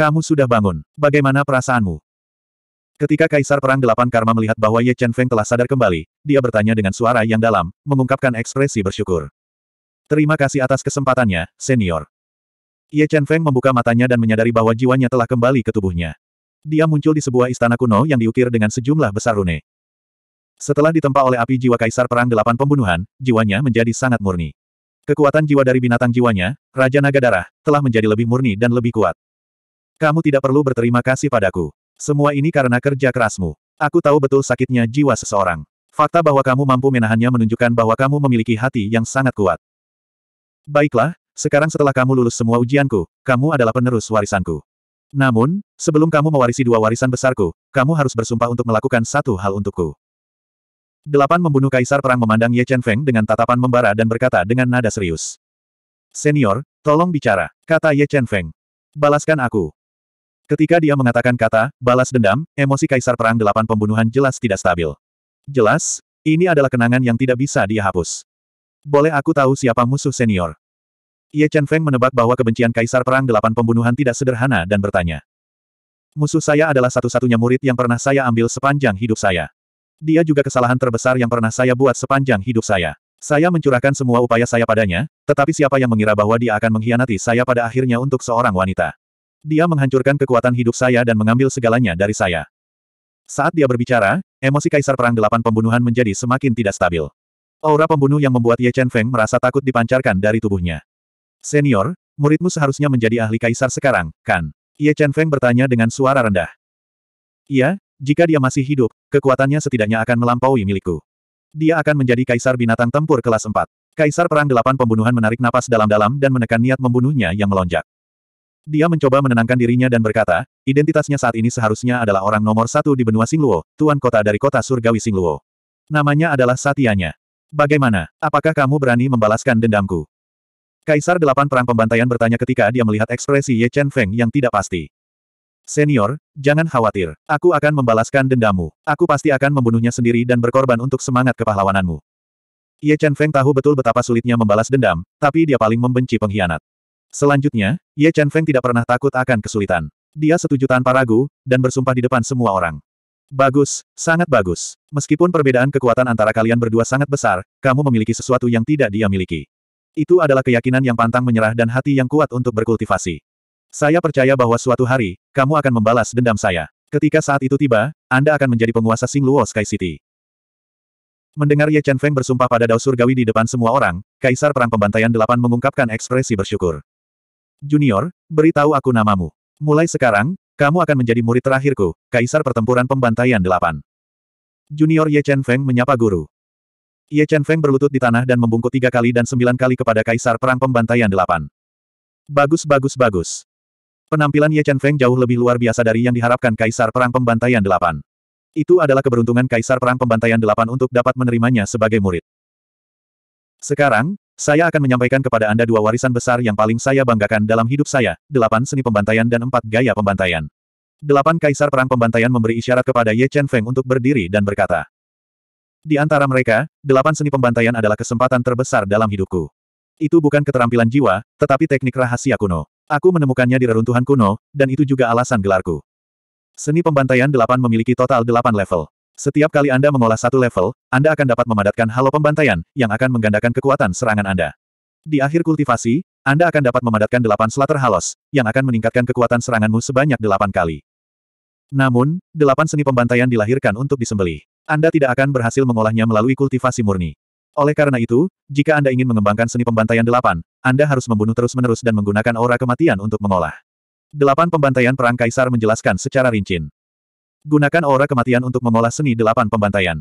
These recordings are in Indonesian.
Kamu sudah bangun. Bagaimana perasaanmu? Ketika Kaisar Perang Delapan Karma melihat bahwa Ye Chen Feng telah sadar kembali, dia bertanya dengan suara yang dalam, mengungkapkan ekspresi bersyukur. Terima kasih atas kesempatannya, senior. Ye Chen Feng membuka matanya dan menyadari bahwa jiwanya telah kembali ke tubuhnya. Dia muncul di sebuah istana kuno yang diukir dengan sejumlah besar rune. Setelah ditempa oleh api jiwa Kaisar Perang Delapan Pembunuhan, jiwanya menjadi sangat murni. Kekuatan jiwa dari binatang jiwanya, Raja Naga Darah, telah menjadi lebih murni dan lebih kuat. Kamu tidak perlu berterima kasih padaku. Semua ini karena kerja kerasmu. Aku tahu betul sakitnya jiwa seseorang. Fakta bahwa kamu mampu menahannya menunjukkan bahwa kamu memiliki hati yang sangat kuat. Baiklah, sekarang setelah kamu lulus semua ujianku, kamu adalah penerus warisanku. Namun, sebelum kamu mewarisi dua warisan besarku, kamu harus bersumpah untuk melakukan satu hal untukku. Delapan membunuh kaisar perang memandang Ye Chen Feng dengan tatapan membara dan berkata dengan nada serius. Senior, tolong bicara, kata Ye Chen Feng. Balaskan aku. Ketika dia mengatakan kata, balas dendam, emosi Kaisar Perang Delapan Pembunuhan jelas tidak stabil. Jelas, ini adalah kenangan yang tidak bisa dia hapus. Boleh aku tahu siapa musuh senior? Ye Chen Feng menebak bahwa kebencian Kaisar Perang Delapan Pembunuhan tidak sederhana dan bertanya. Musuh saya adalah satu-satunya murid yang pernah saya ambil sepanjang hidup saya. Dia juga kesalahan terbesar yang pernah saya buat sepanjang hidup saya. Saya mencurahkan semua upaya saya padanya, tetapi siapa yang mengira bahwa dia akan mengkhianati saya pada akhirnya untuk seorang wanita. Dia menghancurkan kekuatan hidup saya dan mengambil segalanya dari saya. Saat dia berbicara, emosi Kaisar Perang Delapan Pembunuhan menjadi semakin tidak stabil. Aura pembunuh yang membuat Ye Chen Feng merasa takut dipancarkan dari tubuhnya. Senior, muridmu seharusnya menjadi ahli Kaisar sekarang, kan? Ye Chen Feng bertanya dengan suara rendah. Iya, jika dia masih hidup, kekuatannya setidaknya akan melampaui milikku. Dia akan menjadi kaisar binatang tempur kelas 4. Kaisar Perang Delapan Pembunuhan menarik napas dalam-dalam dan menekan niat membunuhnya yang melonjak. Dia mencoba menenangkan dirinya dan berkata, identitasnya saat ini seharusnya adalah orang nomor satu di benua Singluo, tuan kota dari kota surgawi Singluo. Namanya adalah Satianya. Bagaimana? Apakah kamu berani membalaskan dendamku? Kaisar Delapan Perang Pembantaian bertanya ketika dia melihat ekspresi Ye Chen Feng yang tidak pasti. Senior, jangan khawatir. Aku akan membalaskan dendammu. Aku pasti akan membunuhnya sendiri dan berkorban untuk semangat kepahlawananmu. Ye Chen Feng tahu betul betapa sulitnya membalas dendam, tapi dia paling membenci pengkhianat. Selanjutnya, Ye Chen Feng tidak pernah takut akan kesulitan. Dia setuju tanpa ragu, dan bersumpah di depan semua orang. Bagus, sangat bagus. Meskipun perbedaan kekuatan antara kalian berdua sangat besar, kamu memiliki sesuatu yang tidak dia miliki. Itu adalah keyakinan yang pantang menyerah dan hati yang kuat untuk berkultivasi. Saya percaya bahwa suatu hari, kamu akan membalas dendam saya. Ketika saat itu tiba, Anda akan menjadi penguasa Singluo Sky City. Mendengar Ye Chen Feng bersumpah pada Dao Surgawi di depan semua orang, Kaisar Perang Pembantaian Delapan mengungkapkan ekspresi bersyukur. Junior, beritahu aku namamu. Mulai sekarang, kamu akan menjadi murid terakhirku, Kaisar Pertempuran Pembantaian 8. Junior Ye Chen Feng menyapa guru. Ye Chen Feng berlutut di tanah dan membungkuk tiga kali dan sembilan kali kepada Kaisar Perang Pembantaian 8. Bagus bagus bagus. Penampilan Ye Chen Feng jauh lebih luar biasa dari yang diharapkan Kaisar Perang Pembantaian 8. Itu adalah keberuntungan Kaisar Perang Pembantaian 8 untuk dapat menerimanya sebagai murid. Sekarang, saya akan menyampaikan kepada Anda dua warisan besar yang paling saya banggakan dalam hidup saya, delapan seni pembantaian dan empat gaya pembantaian. Delapan kaisar perang pembantaian memberi isyarat kepada Ye Chen Feng untuk berdiri dan berkata. Di antara mereka, delapan seni pembantaian adalah kesempatan terbesar dalam hidupku. Itu bukan keterampilan jiwa, tetapi teknik rahasia kuno. Aku menemukannya di reruntuhan kuno, dan itu juga alasan gelarku. Seni pembantaian delapan memiliki total delapan level. Setiap kali Anda mengolah satu level, Anda akan dapat memadatkan halo pembantaian, yang akan menggandakan kekuatan serangan Anda. Di akhir kultivasi, Anda akan dapat memadatkan delapan slater halos, yang akan meningkatkan kekuatan seranganmu sebanyak delapan kali. Namun, delapan seni pembantaian dilahirkan untuk disembelih. Anda tidak akan berhasil mengolahnya melalui kultivasi murni. Oleh karena itu, jika Anda ingin mengembangkan seni pembantaian delapan, Anda harus membunuh terus-menerus dan menggunakan aura kematian untuk mengolah. Delapan pembantaian Perang Kaisar menjelaskan secara rinci. Gunakan aura kematian untuk mengolah seni delapan pembantaian.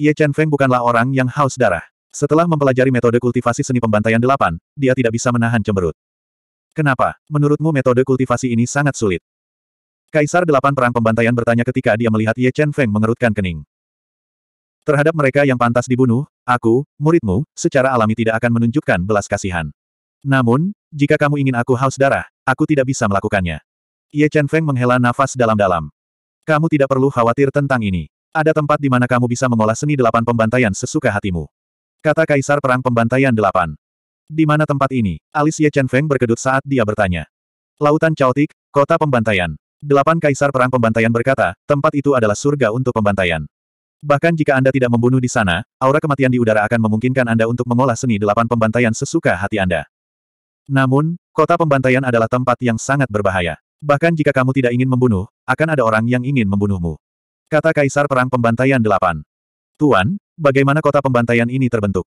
Ye Chen Feng bukanlah orang yang haus darah. Setelah mempelajari metode kultivasi seni pembantaian delapan, dia tidak bisa menahan cemberut. Kenapa? Menurutmu metode kultivasi ini sangat sulit? Kaisar delapan perang pembantaian bertanya ketika dia melihat Ye Chen Feng mengerutkan kening. Terhadap mereka yang pantas dibunuh, aku, muridmu, secara alami tidak akan menunjukkan belas kasihan. Namun, jika kamu ingin aku haus darah, aku tidak bisa melakukannya. Ye Chen Feng menghela nafas dalam-dalam. Kamu tidak perlu khawatir tentang ini. Ada tempat di mana kamu bisa mengolah seni delapan pembantaian sesuka hatimu. Kata Kaisar Perang Pembantaian delapan. Di mana tempat ini? Alicia Chen Feng berkedut saat dia bertanya. Lautan Chaotik, Kota Pembantaian. Delapan Kaisar Perang Pembantaian berkata, tempat itu adalah surga untuk pembantaian. Bahkan jika Anda tidak membunuh di sana, aura kematian di udara akan memungkinkan Anda untuk mengolah seni delapan pembantaian sesuka hati Anda. Namun, kota pembantaian adalah tempat yang sangat berbahaya. Bahkan jika kamu tidak ingin membunuh, akan ada orang yang ingin membunuhmu. Kata Kaisar Perang Pembantaian 8. Tuan, bagaimana kota pembantaian ini terbentuk?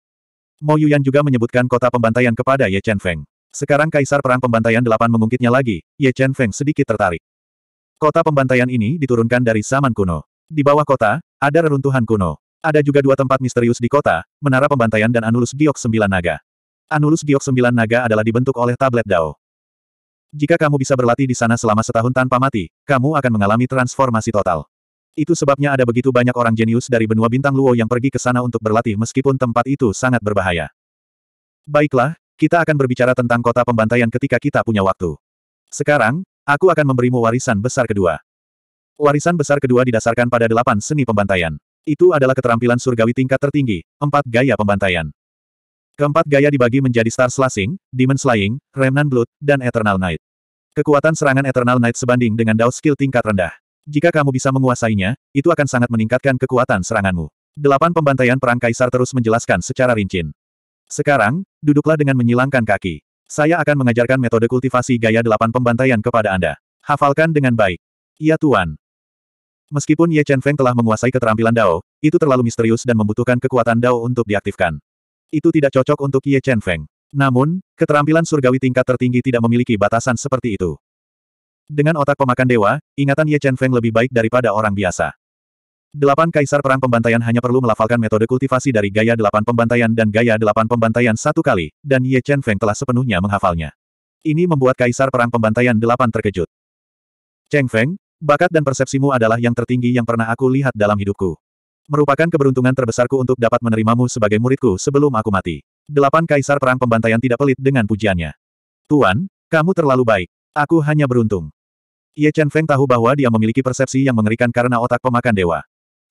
Mo Yuyan juga menyebutkan kota pembantaian kepada Ye Chen Feng. Sekarang Kaisar Perang Pembantaian 8 mengungkitnya lagi, Ye Chen Feng sedikit tertarik. Kota pembantaian ini diturunkan dari zaman kuno. Di bawah kota, ada reruntuhan kuno. Ada juga dua tempat misterius di kota, Menara Pembantaian dan Anulus Giok Sembilan Naga. Anulus Giok Sembilan Naga adalah dibentuk oleh tablet Dao. Jika kamu bisa berlatih di sana selama setahun tanpa mati, kamu akan mengalami transformasi total. Itu sebabnya ada begitu banyak orang jenius dari benua bintang Luo yang pergi ke sana untuk berlatih meskipun tempat itu sangat berbahaya. Baiklah, kita akan berbicara tentang kota pembantaian ketika kita punya waktu. Sekarang, aku akan memberimu warisan besar kedua. Warisan besar kedua didasarkan pada delapan seni pembantaian. Itu adalah keterampilan surgawi tingkat tertinggi, empat gaya pembantaian. Keempat gaya dibagi menjadi Star Slashing, Demon Slaying, Remnant Blood, dan Eternal Knight. Kekuatan serangan Eternal Knight sebanding dengan Dao Skill tingkat rendah. Jika kamu bisa menguasainya, itu akan sangat meningkatkan kekuatan seranganmu. Delapan pembantaian perang kaisar terus menjelaskan secara rinci. Sekarang, duduklah dengan menyilangkan kaki. Saya akan mengajarkan metode kultivasi gaya delapan pembantaian kepada Anda. Hafalkan dengan baik. Iya Tuan. Meskipun Ye Chen Feng telah menguasai keterampilan Dao, itu terlalu misterius dan membutuhkan kekuatan Dao untuk diaktifkan. Itu tidak cocok untuk Ye Chen Feng. Namun, keterampilan surgawi tingkat tertinggi tidak memiliki batasan seperti itu. Dengan otak pemakan dewa, ingatan Ye Chen Feng lebih baik daripada orang biasa. Delapan kaisar perang pembantaian hanya perlu melafalkan metode kultivasi dari gaya delapan pembantaian dan gaya delapan pembantaian satu kali, dan Ye Chen Feng telah sepenuhnya menghafalnya. Ini membuat kaisar perang pembantaian delapan terkejut. Cheng Feng, bakat dan persepsimu adalah yang tertinggi yang pernah aku lihat dalam hidupku. Merupakan keberuntungan terbesarku untuk dapat menerimamu sebagai muridku sebelum aku mati. Delapan kaisar perang pembantaian tidak pelit dengan pujiannya. Tuan, kamu terlalu baik. Aku hanya beruntung. Ye Chen Feng tahu bahwa dia memiliki persepsi yang mengerikan karena otak pemakan dewa.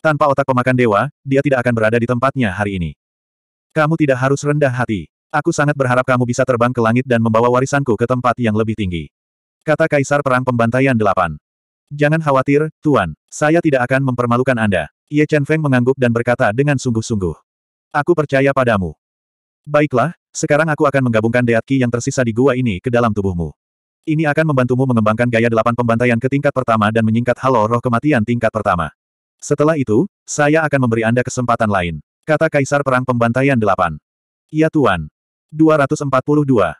Tanpa otak pemakan dewa, dia tidak akan berada di tempatnya hari ini. Kamu tidak harus rendah hati. Aku sangat berharap kamu bisa terbang ke langit dan membawa warisanku ke tempat yang lebih tinggi. Kata Kaisar Perang Pembantaian 8. Jangan khawatir, Tuan. Saya tidak akan mempermalukan Anda. Ye Chen Feng mengangguk dan berkata dengan sungguh-sungguh. Aku percaya padamu. Baiklah, sekarang aku akan menggabungkan Deat Ki yang tersisa di gua ini ke dalam tubuhmu. Ini akan membantumu mengembangkan gaya delapan pembantaian ke tingkat pertama dan menyingkat halo roh kematian tingkat pertama. Setelah itu, saya akan memberi Anda kesempatan lain. Kata Kaisar Perang Pembantaian Delapan. "Ya Tuan. 242.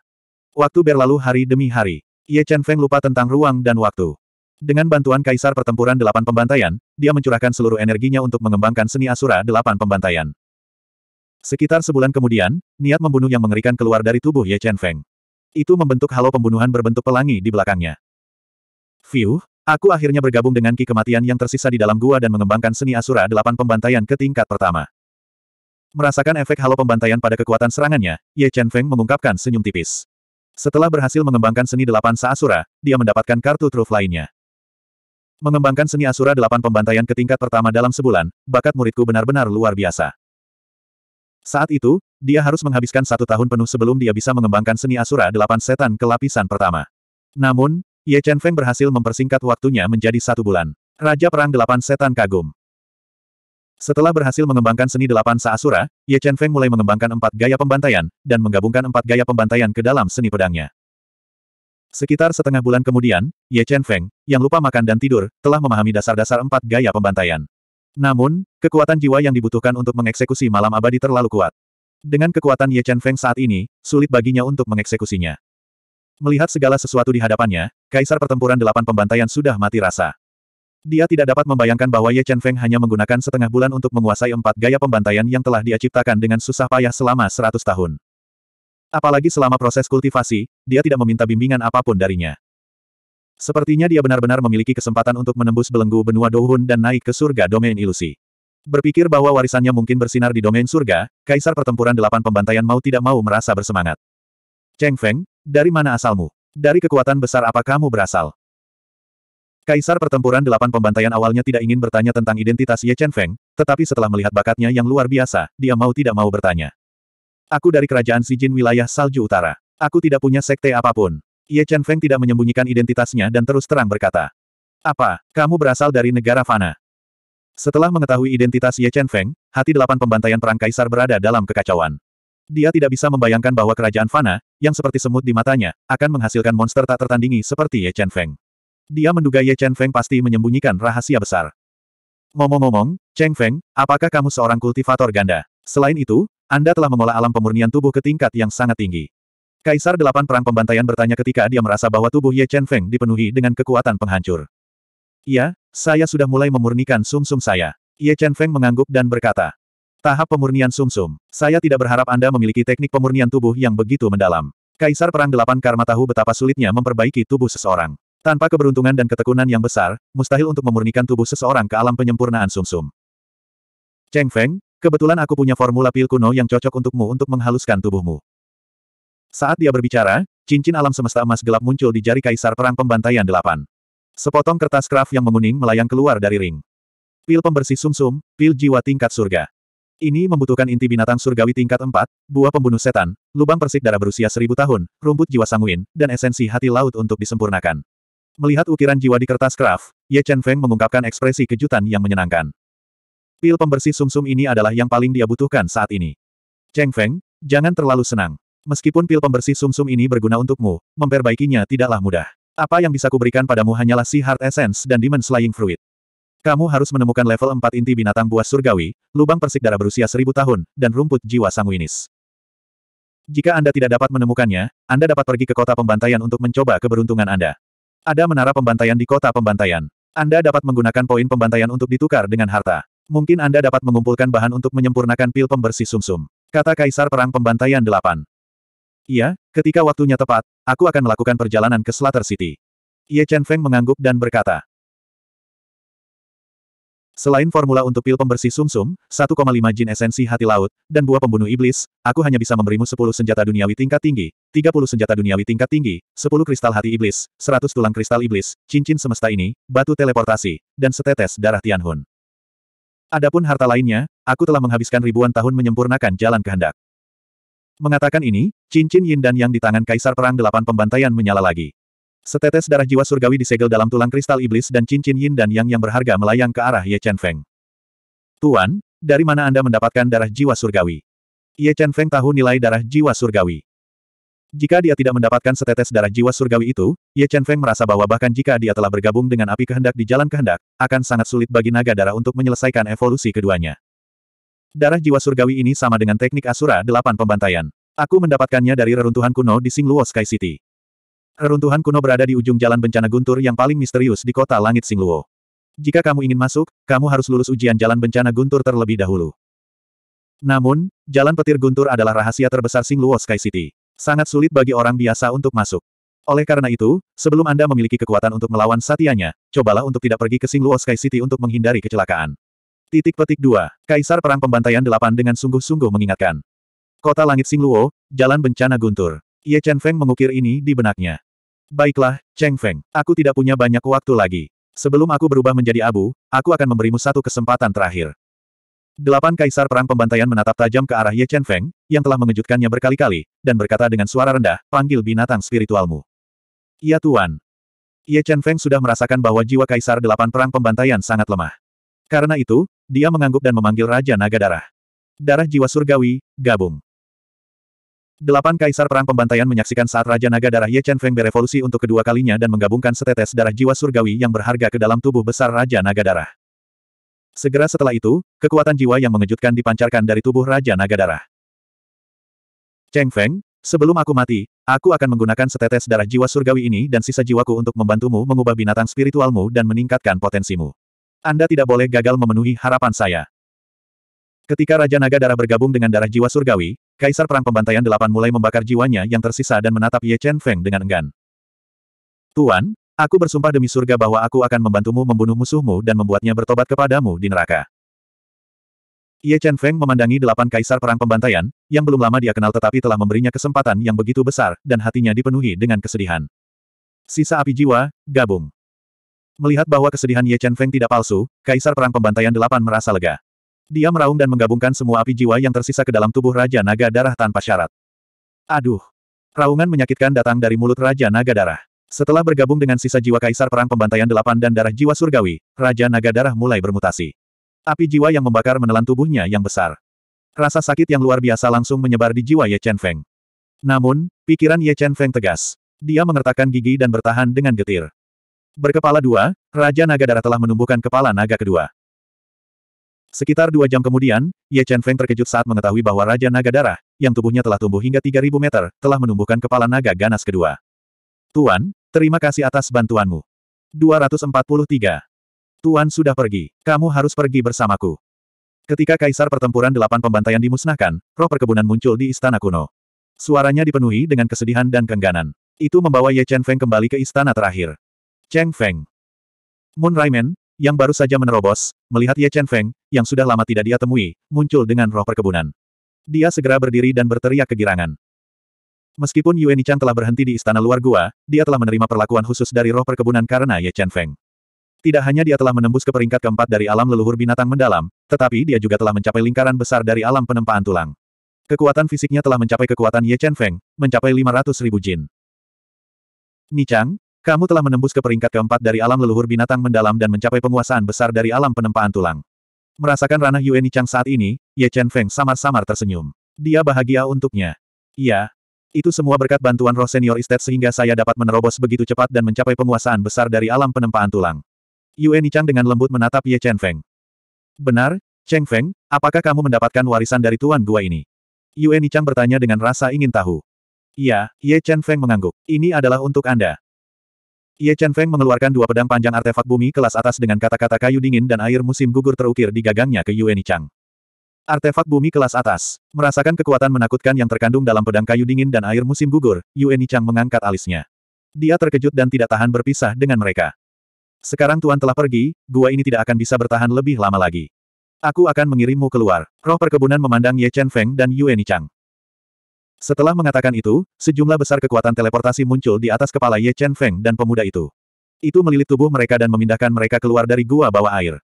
Waktu berlalu hari demi hari. Ye Chen Feng lupa tentang ruang dan waktu. Dengan bantuan Kaisar Pertempuran Delapan Pembantaian, dia mencurahkan seluruh energinya untuk mengembangkan seni Asura Delapan Pembantaian. Sekitar sebulan kemudian, niat membunuh yang mengerikan keluar dari tubuh Ye Chen Feng. Itu membentuk halo pembunuhan berbentuk pelangi di belakangnya. Fiuh, aku akhirnya bergabung dengan Ki Kematian yang tersisa di dalam gua dan mengembangkan seni Asura Delapan Pembantaian ke tingkat pertama. Merasakan efek halo pembantaian pada kekuatan serangannya, Ye Chen Feng mengungkapkan senyum tipis. Setelah berhasil mengembangkan seni delapan Saasura, dia mendapatkan kartu truf lainnya. Mengembangkan seni Asura delapan pembantaian ke tingkat pertama dalam sebulan, bakat muridku benar-benar luar biasa. Saat itu, dia harus menghabiskan satu tahun penuh sebelum dia bisa mengembangkan seni Asura delapan setan ke lapisan pertama. Namun, Ye Chen Feng berhasil mempersingkat waktunya menjadi satu bulan. Raja Perang Delapan Setan kagum. Setelah berhasil mengembangkan seni delapan Saasura, Ye Chen Feng mulai mengembangkan empat gaya pembantaian, dan menggabungkan empat gaya pembantaian ke dalam seni pedangnya. Sekitar setengah bulan kemudian, Ye Chen Feng, yang lupa makan dan tidur, telah memahami dasar-dasar empat gaya pembantaian. Namun, kekuatan jiwa yang dibutuhkan untuk mengeksekusi malam abadi terlalu kuat. Dengan kekuatan Ye Chen Feng saat ini, sulit baginya untuk mengeksekusinya. Melihat segala sesuatu di hadapannya, Kaisar Pertempuran Delapan Pembantaian sudah mati rasa. Dia tidak dapat membayangkan bahwa Ye Chen Feng hanya menggunakan setengah bulan untuk menguasai empat gaya pembantaian yang telah dia ciptakan dengan susah payah selama seratus tahun. Apalagi selama proses kultivasi, dia tidak meminta bimbingan apapun darinya. Sepertinya dia benar-benar memiliki kesempatan untuk menembus belenggu benua Douhun dan naik ke surga domain ilusi. Berpikir bahwa warisannya mungkin bersinar di domain surga, Kaisar Pertempuran Delapan Pembantaian mau tidak mau merasa bersemangat. Cheng Feng, dari mana asalmu? Dari kekuatan besar apa kamu berasal? Kaisar Pertempuran Delapan Pembantaian awalnya tidak ingin bertanya tentang identitas Ye Chen Feng, tetapi setelah melihat bakatnya yang luar biasa, dia mau tidak mau bertanya. Aku dari kerajaan Sijin wilayah Salju Utara. Aku tidak punya sekte apapun. Ye Chen Feng tidak menyembunyikan identitasnya dan terus terang berkata. Apa, kamu berasal dari negara Fana? Setelah mengetahui identitas Ye Chen Feng, hati delapan pembantaian perang kaisar berada dalam kekacauan. Dia tidak bisa membayangkan bahwa kerajaan Fana, yang seperti semut di matanya, akan menghasilkan monster tak tertandingi seperti Ye Chen Feng. Dia menduga Ye Chen Feng pasti menyembunyikan rahasia besar. Ngomong-ngomong, Cheng Feng, apakah kamu seorang kultivator ganda? Selain itu, anda telah mengolah alam pemurnian tubuh ke tingkat yang sangat tinggi. Kaisar Delapan Perang Pembantaian bertanya ketika dia merasa bahwa tubuh Ye Chen Feng dipenuhi dengan kekuatan penghancur. Iya, saya sudah mulai memurnikan sumsum -sum saya. Ye Chen Feng mengangguk dan berkata. Tahap pemurnian sumsum, -sum. saya tidak berharap Anda memiliki teknik pemurnian tubuh yang begitu mendalam. Kaisar Perang Delapan Karma tahu betapa sulitnya memperbaiki tubuh seseorang. Tanpa keberuntungan dan ketekunan yang besar, mustahil untuk memurnikan tubuh seseorang ke alam penyempurnaan sumsum. -sum. Cheng Feng, Kebetulan aku punya formula pil kuno yang cocok untukmu untuk menghaluskan tubuhmu. Saat dia berbicara, cincin alam semesta emas gelap muncul di jari kaisar perang pembantaian delapan. Sepotong kertas kraf yang menguning melayang keluar dari ring. Pil pembersih sumsum, -sum, pil jiwa tingkat surga. Ini membutuhkan inti binatang surgawi tingkat empat, buah pembunuh setan, lubang persik darah berusia seribu tahun, rumput jiwa sanguin, dan esensi hati laut untuk disempurnakan. Melihat ukiran jiwa di kertas kraf, Ye Chen Feng mengungkapkan ekspresi kejutan yang menyenangkan. Pil pembersih sumsum -sum ini adalah yang paling dia butuhkan saat ini. Cheng Feng, jangan terlalu senang. Meskipun pil pembersih sumsum -sum ini berguna untukmu, memperbaikinya tidaklah mudah. Apa yang bisa kuberikan padamu hanyalah si Heart Essence dan Demon Slaying Fruit. Kamu harus menemukan level 4 inti binatang buas surgawi, lubang persik darah berusia seribu tahun, dan rumput jiwa sanguinis. Jika Anda tidak dapat menemukannya, Anda dapat pergi ke kota pembantaian untuk mencoba keberuntungan Anda. Ada menara pembantaian di kota pembantaian. Anda dapat menggunakan poin pembantaian untuk ditukar dengan harta. Mungkin Anda dapat mengumpulkan bahan untuk menyempurnakan pil pembersih sumsum. -sum. Kata Kaisar Perang Pembantaian 8. Iya, ketika waktunya tepat, aku akan melakukan perjalanan ke Slater City. Ye Chen Feng mengangguk dan berkata. Selain formula untuk pil pembersih sumsum, 1,5 jin esensi hati laut, dan buah pembunuh iblis, aku hanya bisa memberimu 10 senjata duniawi tingkat tinggi, 30 senjata duniawi tingkat tinggi, 10 kristal hati iblis, 100 tulang kristal iblis, cincin semesta ini, batu teleportasi, dan setetes darah Tianhun. Adapun harta lainnya, aku telah menghabiskan ribuan tahun menyempurnakan jalan kehendak. Mengatakan ini, cincin yin dan yang di tangan kaisar perang delapan pembantaian menyala lagi. Setetes darah jiwa surgawi disegel dalam tulang kristal iblis dan cincin yin dan yang yang berharga melayang ke arah Ye Chen Feng. Tuan, dari mana Anda mendapatkan darah jiwa surgawi? Ye Chen Feng tahu nilai darah jiwa surgawi. Jika dia tidak mendapatkan setetes darah jiwa surgawi itu, Ye Chen Feng merasa bahwa bahkan jika dia telah bergabung dengan api kehendak di jalan kehendak, akan sangat sulit bagi naga darah untuk menyelesaikan evolusi keduanya. Darah jiwa surgawi ini sama dengan teknik Asura delapan pembantaian. Aku mendapatkannya dari reruntuhan kuno di Singluo Sky City. Reruntuhan kuno berada di ujung jalan bencana guntur yang paling misterius di kota langit Singluo. Jika kamu ingin masuk, kamu harus lulus ujian jalan bencana guntur terlebih dahulu. Namun, jalan petir guntur adalah rahasia terbesar Singluo Sky City. Sangat sulit bagi orang biasa untuk masuk. Oleh karena itu, sebelum Anda memiliki kekuatan untuk melawan satianya, cobalah untuk tidak pergi ke Singluo Sky City untuk menghindari kecelakaan. Titik petik 2. Kaisar Perang Pembantaian delapan dengan sungguh-sungguh mengingatkan. Kota Langit Singluo, Jalan Bencana Guntur. Ye Chen Feng mengukir ini di benaknya. Baiklah, Cheng Feng, aku tidak punya banyak waktu lagi. Sebelum aku berubah menjadi abu, aku akan memberimu satu kesempatan terakhir. Delapan kaisar perang pembantaian menatap tajam ke arah Ye Chen Feng, yang telah mengejutkannya berkali-kali, dan berkata dengan suara rendah, panggil binatang spiritualmu. Ya Tuan. Ye Chen Feng sudah merasakan bahwa jiwa kaisar delapan perang pembantaian sangat lemah. Karena itu, dia mengangguk dan memanggil Raja Naga Darah. Darah jiwa surgawi, gabung. Delapan kaisar perang pembantaian menyaksikan saat Raja Naga Darah Ye Chen Feng berevolusi untuk kedua kalinya dan menggabungkan setetes darah jiwa surgawi yang berharga ke dalam tubuh besar Raja Naga Darah. Segera setelah itu, kekuatan jiwa yang mengejutkan dipancarkan dari tubuh Raja Naga Darah. Cheng Feng, sebelum aku mati, aku akan menggunakan setetes darah jiwa surgawi ini dan sisa jiwaku untuk membantumu mengubah binatang spiritualmu dan meningkatkan potensimu. Anda tidak boleh gagal memenuhi harapan saya. Ketika Raja Naga Darah bergabung dengan darah jiwa surgawi, Kaisar Perang Pembantaian Delapan mulai membakar jiwanya yang tersisa dan menatap Ye Chen Feng dengan enggan. Tuan, Aku bersumpah demi surga bahwa aku akan membantumu membunuh musuhmu dan membuatnya bertobat kepadamu di neraka. Ye Chen Feng memandangi delapan kaisar perang pembantaian, yang belum lama dia kenal tetapi telah memberinya kesempatan yang begitu besar, dan hatinya dipenuhi dengan kesedihan. Sisa api jiwa, gabung. Melihat bahwa kesedihan Ye Chen Feng tidak palsu, kaisar perang pembantaian delapan merasa lega. Dia meraung dan menggabungkan semua api jiwa yang tersisa ke dalam tubuh Raja Naga Darah tanpa syarat. Aduh! Raungan menyakitkan datang dari mulut Raja Naga Darah. Setelah bergabung dengan sisa jiwa kaisar perang pembantaian delapan dan darah jiwa surgawi, Raja Naga Darah mulai bermutasi. Api jiwa yang membakar menelan tubuhnya yang besar. Rasa sakit yang luar biasa langsung menyebar di jiwa Ye Chen Feng. Namun, pikiran Ye Chen Feng tegas. Dia mengertakkan gigi dan bertahan dengan getir. Berkepala dua, Raja Naga Darah telah menumbuhkan kepala naga kedua. Sekitar dua jam kemudian, Ye Chen Feng terkejut saat mengetahui bahwa Raja Naga Darah, yang tubuhnya telah tumbuh hingga 3.000 meter, telah menumbuhkan kepala naga ganas kedua. Tuan, Terima kasih atas bantuanmu. 243. Tuan sudah pergi. Kamu harus pergi bersamaku. Ketika kaisar pertempuran delapan pembantaian dimusnahkan, roh perkebunan muncul di istana kuno. Suaranya dipenuhi dengan kesedihan dan kengganan. Itu membawa Ye Chen Feng kembali ke istana terakhir. Cheng Feng. Moon Raimen, yang baru saja menerobos, melihat Ye Chen Feng, yang sudah lama tidak dia temui, muncul dengan roh perkebunan. Dia segera berdiri dan berteriak kegirangan. Meskipun Yue Nichan telah berhenti di istana luar gua, dia telah menerima perlakuan khusus dari roh perkebunan karena Ye Chen Feng. Tidak hanya dia telah menembus ke peringkat keempat dari alam leluhur binatang mendalam, tetapi dia juga telah mencapai lingkaran besar dari alam penempaan tulang. Kekuatan fisiknya telah mencapai kekuatan Ye Chen Feng, mencapai 500 ribu jin. Nichang, kamu telah menembus ke peringkat keempat dari alam leluhur binatang mendalam dan mencapai penguasaan besar dari alam penempaan tulang. Merasakan ranah Yue Nichang saat ini, Ye Chen Feng samar-samar tersenyum. Dia bahagia untuknya. Iya, itu semua berkat bantuan roh senior Istet sehingga saya dapat menerobos begitu cepat dan mencapai penguasaan besar dari alam penempaan tulang. Yue Nichang dengan lembut menatap Ye Chen Feng. Benar, Cheng Feng, apakah kamu mendapatkan warisan dari tuan gua ini? Yue Nichang bertanya dengan rasa ingin tahu. Iya, Ye Chen Feng mengangguk. Ini adalah untuk Anda. Ye Chen Feng mengeluarkan dua pedang panjang artefak bumi kelas atas dengan kata-kata kayu dingin dan air musim gugur terukir di gagangnya ke Yue Nichang. Artefak bumi kelas atas. Merasakan kekuatan menakutkan yang terkandung dalam pedang kayu dingin dan air musim gugur, Yue Chang mengangkat alisnya. Dia terkejut dan tidak tahan berpisah dengan mereka. Sekarang Tuan telah pergi, gua ini tidak akan bisa bertahan lebih lama lagi. Aku akan mengirimmu keluar. Roh perkebunan memandang Ye Chen Feng dan Yue Chang. Setelah mengatakan itu, sejumlah besar kekuatan teleportasi muncul di atas kepala Ye Chen Feng dan pemuda itu. Itu melilit tubuh mereka dan memindahkan mereka keluar dari gua bawah air.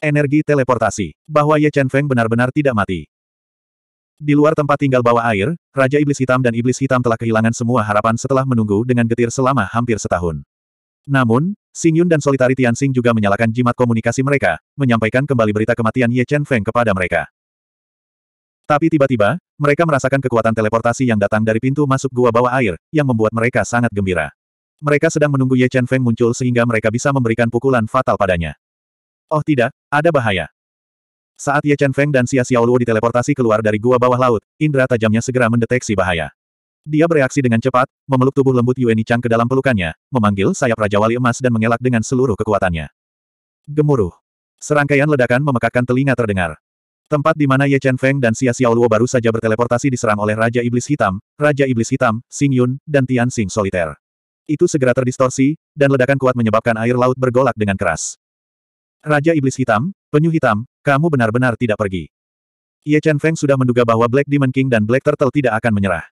Energi teleportasi. Bahwa Ye Chen Feng benar-benar tidak mati. Di luar tempat tinggal bawah air, Raja Iblis Hitam dan Iblis Hitam telah kehilangan semua harapan setelah menunggu dengan getir selama hampir setahun. Namun, Xing Yun dan Solitari Tianxing juga menyalakan jimat komunikasi mereka, menyampaikan kembali berita kematian Ye Chen Feng kepada mereka. Tapi tiba-tiba, mereka merasakan kekuatan teleportasi yang datang dari pintu masuk gua bawah air, yang membuat mereka sangat gembira. Mereka sedang menunggu Ye Chen Feng muncul sehingga mereka bisa memberikan pukulan fatal padanya. Oh tidak, ada bahaya. Saat Ye Chen Feng dan Xia Xiaoluo diteleportasi keluar dari gua bawah laut, indera tajamnya segera mendeteksi bahaya. Dia bereaksi dengan cepat, memeluk tubuh lembut Yueni Chang ke dalam pelukannya, memanggil sayap Raja Wali Emas dan mengelak dengan seluruh kekuatannya. Gemuruh. Serangkaian ledakan memekakkan telinga terdengar. Tempat di mana Ye Chen Feng dan Xia Xiaoluo baru saja berteleportasi diserang oleh Raja Iblis Hitam, Raja Iblis Hitam, Xing Yun, dan Tian Xing Soliter. Itu segera terdistorsi, dan ledakan kuat menyebabkan air laut bergolak dengan keras. Raja Iblis Hitam, Penyu Hitam, kamu benar-benar tidak pergi. Ye Chen Feng sudah menduga bahwa Black Demon King dan Black Turtle tidak akan menyerah.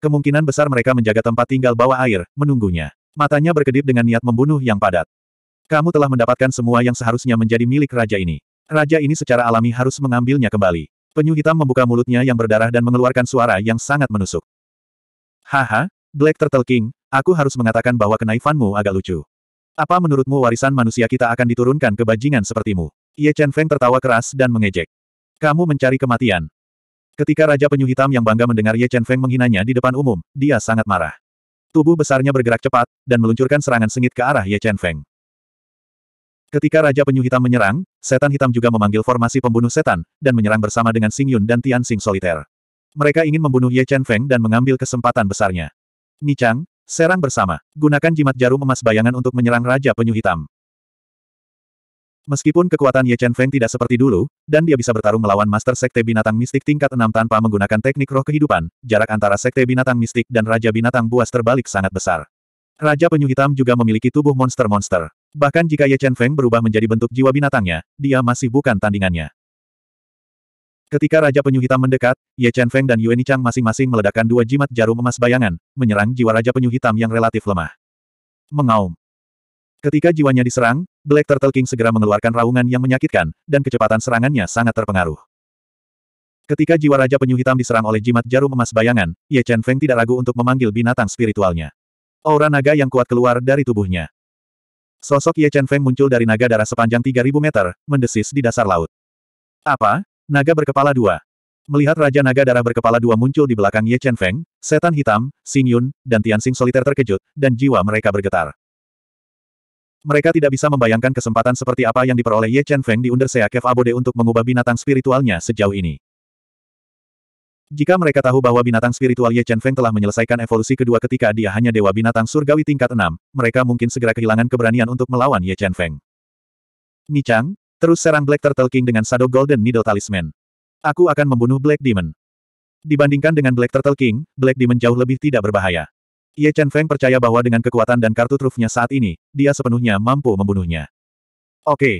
Kemungkinan besar mereka menjaga tempat tinggal bawah air, menunggunya. Matanya berkedip dengan niat membunuh yang padat. Kamu telah mendapatkan semua yang seharusnya menjadi milik raja ini. Raja ini secara alami harus mengambilnya kembali. Penyu hitam membuka mulutnya yang berdarah dan mengeluarkan suara yang sangat menusuk. Haha, Black Turtle King, aku harus mengatakan bahwa kenaifanmu agak lucu. Apa menurutmu warisan manusia kita akan diturunkan ke bajingan sepertimu? Ye Chen Feng tertawa keras dan mengejek. Kamu mencari kematian. Ketika Raja Penyu Hitam yang bangga mendengar Ye Chen Feng menghinanya di depan umum, dia sangat marah. Tubuh besarnya bergerak cepat, dan meluncurkan serangan sengit ke arah Ye Chen Feng. Ketika Raja Penyu Hitam menyerang, Setan Hitam juga memanggil formasi pembunuh setan, dan menyerang bersama dengan Sing Yun dan Tian Xing Soliter. Mereka ingin membunuh Ye Chen Feng dan mengambil kesempatan besarnya. Ni Chang. Serang bersama. Gunakan jimat jarum emas bayangan untuk menyerang Raja Penyu Hitam. Meskipun kekuatan Ye Chen Feng tidak seperti dulu, dan dia bisa bertarung melawan Master Sekte Binatang Mistik tingkat 6 tanpa menggunakan teknik roh kehidupan, jarak antara Sekte Binatang Mistik dan Raja Binatang Buas terbalik sangat besar. Raja Penyu Hitam juga memiliki tubuh monster-monster. Bahkan jika Ye Chen Feng berubah menjadi bentuk jiwa binatangnya, dia masih bukan tandingannya. Ketika Raja Penyu Hitam mendekat, Ye Chen Feng dan Yuan Chang masing-masing meledakkan dua jimat jarum emas bayangan, menyerang jiwa Raja Penyu Hitam yang relatif lemah. Mengaum. Ketika jiwanya diserang, Black Turtle King segera mengeluarkan raungan yang menyakitkan, dan kecepatan serangannya sangat terpengaruh. Ketika jiwa Raja Penyu Hitam diserang oleh jimat jarum emas bayangan, Ye Chen Feng tidak ragu untuk memanggil binatang spiritualnya. Aura naga yang kuat keluar dari tubuhnya. Sosok Ye Chen Feng muncul dari naga darah sepanjang 3.000 meter, mendesis di dasar laut. Apa? Naga berkepala dua. Melihat Raja Naga Darah berkepala dua muncul di belakang Ye Chen Feng, Setan Hitam, Xing Yun, dan Tian Xing Soliter terkejut, dan jiwa mereka bergetar. Mereka tidak bisa membayangkan kesempatan seperti apa yang diperoleh Ye Chen Feng di Undersea Cave Abode untuk mengubah binatang spiritualnya sejauh ini. Jika mereka tahu bahwa binatang spiritual Ye Chen Feng telah menyelesaikan evolusi kedua ketika dia hanya dewa binatang surgawi tingkat 6, mereka mungkin segera kehilangan keberanian untuk melawan Ye Chen Feng. Ni Chang. Terus serang Black Turtle King dengan Shadow Golden Needle Talisman. Aku akan membunuh Black Demon. Dibandingkan dengan Black Turtle King, Black Demon jauh lebih tidak berbahaya. Ye Chen Feng percaya bahwa dengan kekuatan dan kartu trufnya saat ini, dia sepenuhnya mampu membunuhnya. Oke. Okay.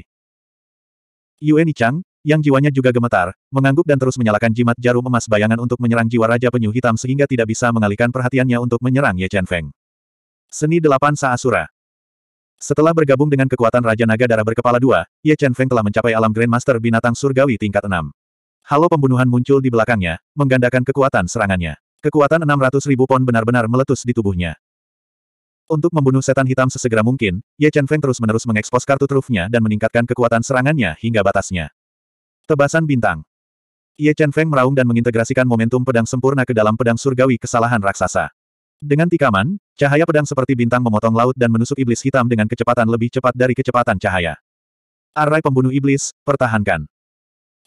Yuan Chang, yang jiwanya juga gemetar, mengangguk dan terus menyalakan jimat jarum emas bayangan untuk menyerang jiwa Raja Penyu Hitam sehingga tidak bisa mengalihkan perhatiannya untuk menyerang Ye Chen Feng. Seni Delapan Saasura setelah bergabung dengan kekuatan Raja Naga Darah berkepala dua, Ye Chen Feng telah mencapai alam Grandmaster binatang surgawi tingkat 6. Halo pembunuhan muncul di belakangnya, menggandakan kekuatan serangannya. Kekuatan 600 ribu pon benar-benar meletus di tubuhnya. Untuk membunuh setan hitam sesegera mungkin, Ye Chen Feng terus-menerus mengekspos kartu trufnya dan meningkatkan kekuatan serangannya hingga batasnya. Tebasan bintang. Ye Chen Feng meraung dan mengintegrasikan momentum pedang sempurna ke dalam pedang surgawi kesalahan raksasa. Dengan tikaman, cahaya pedang seperti bintang memotong laut dan menusuk iblis hitam dengan kecepatan lebih cepat dari kecepatan cahaya. Arai pembunuh iblis, pertahankan.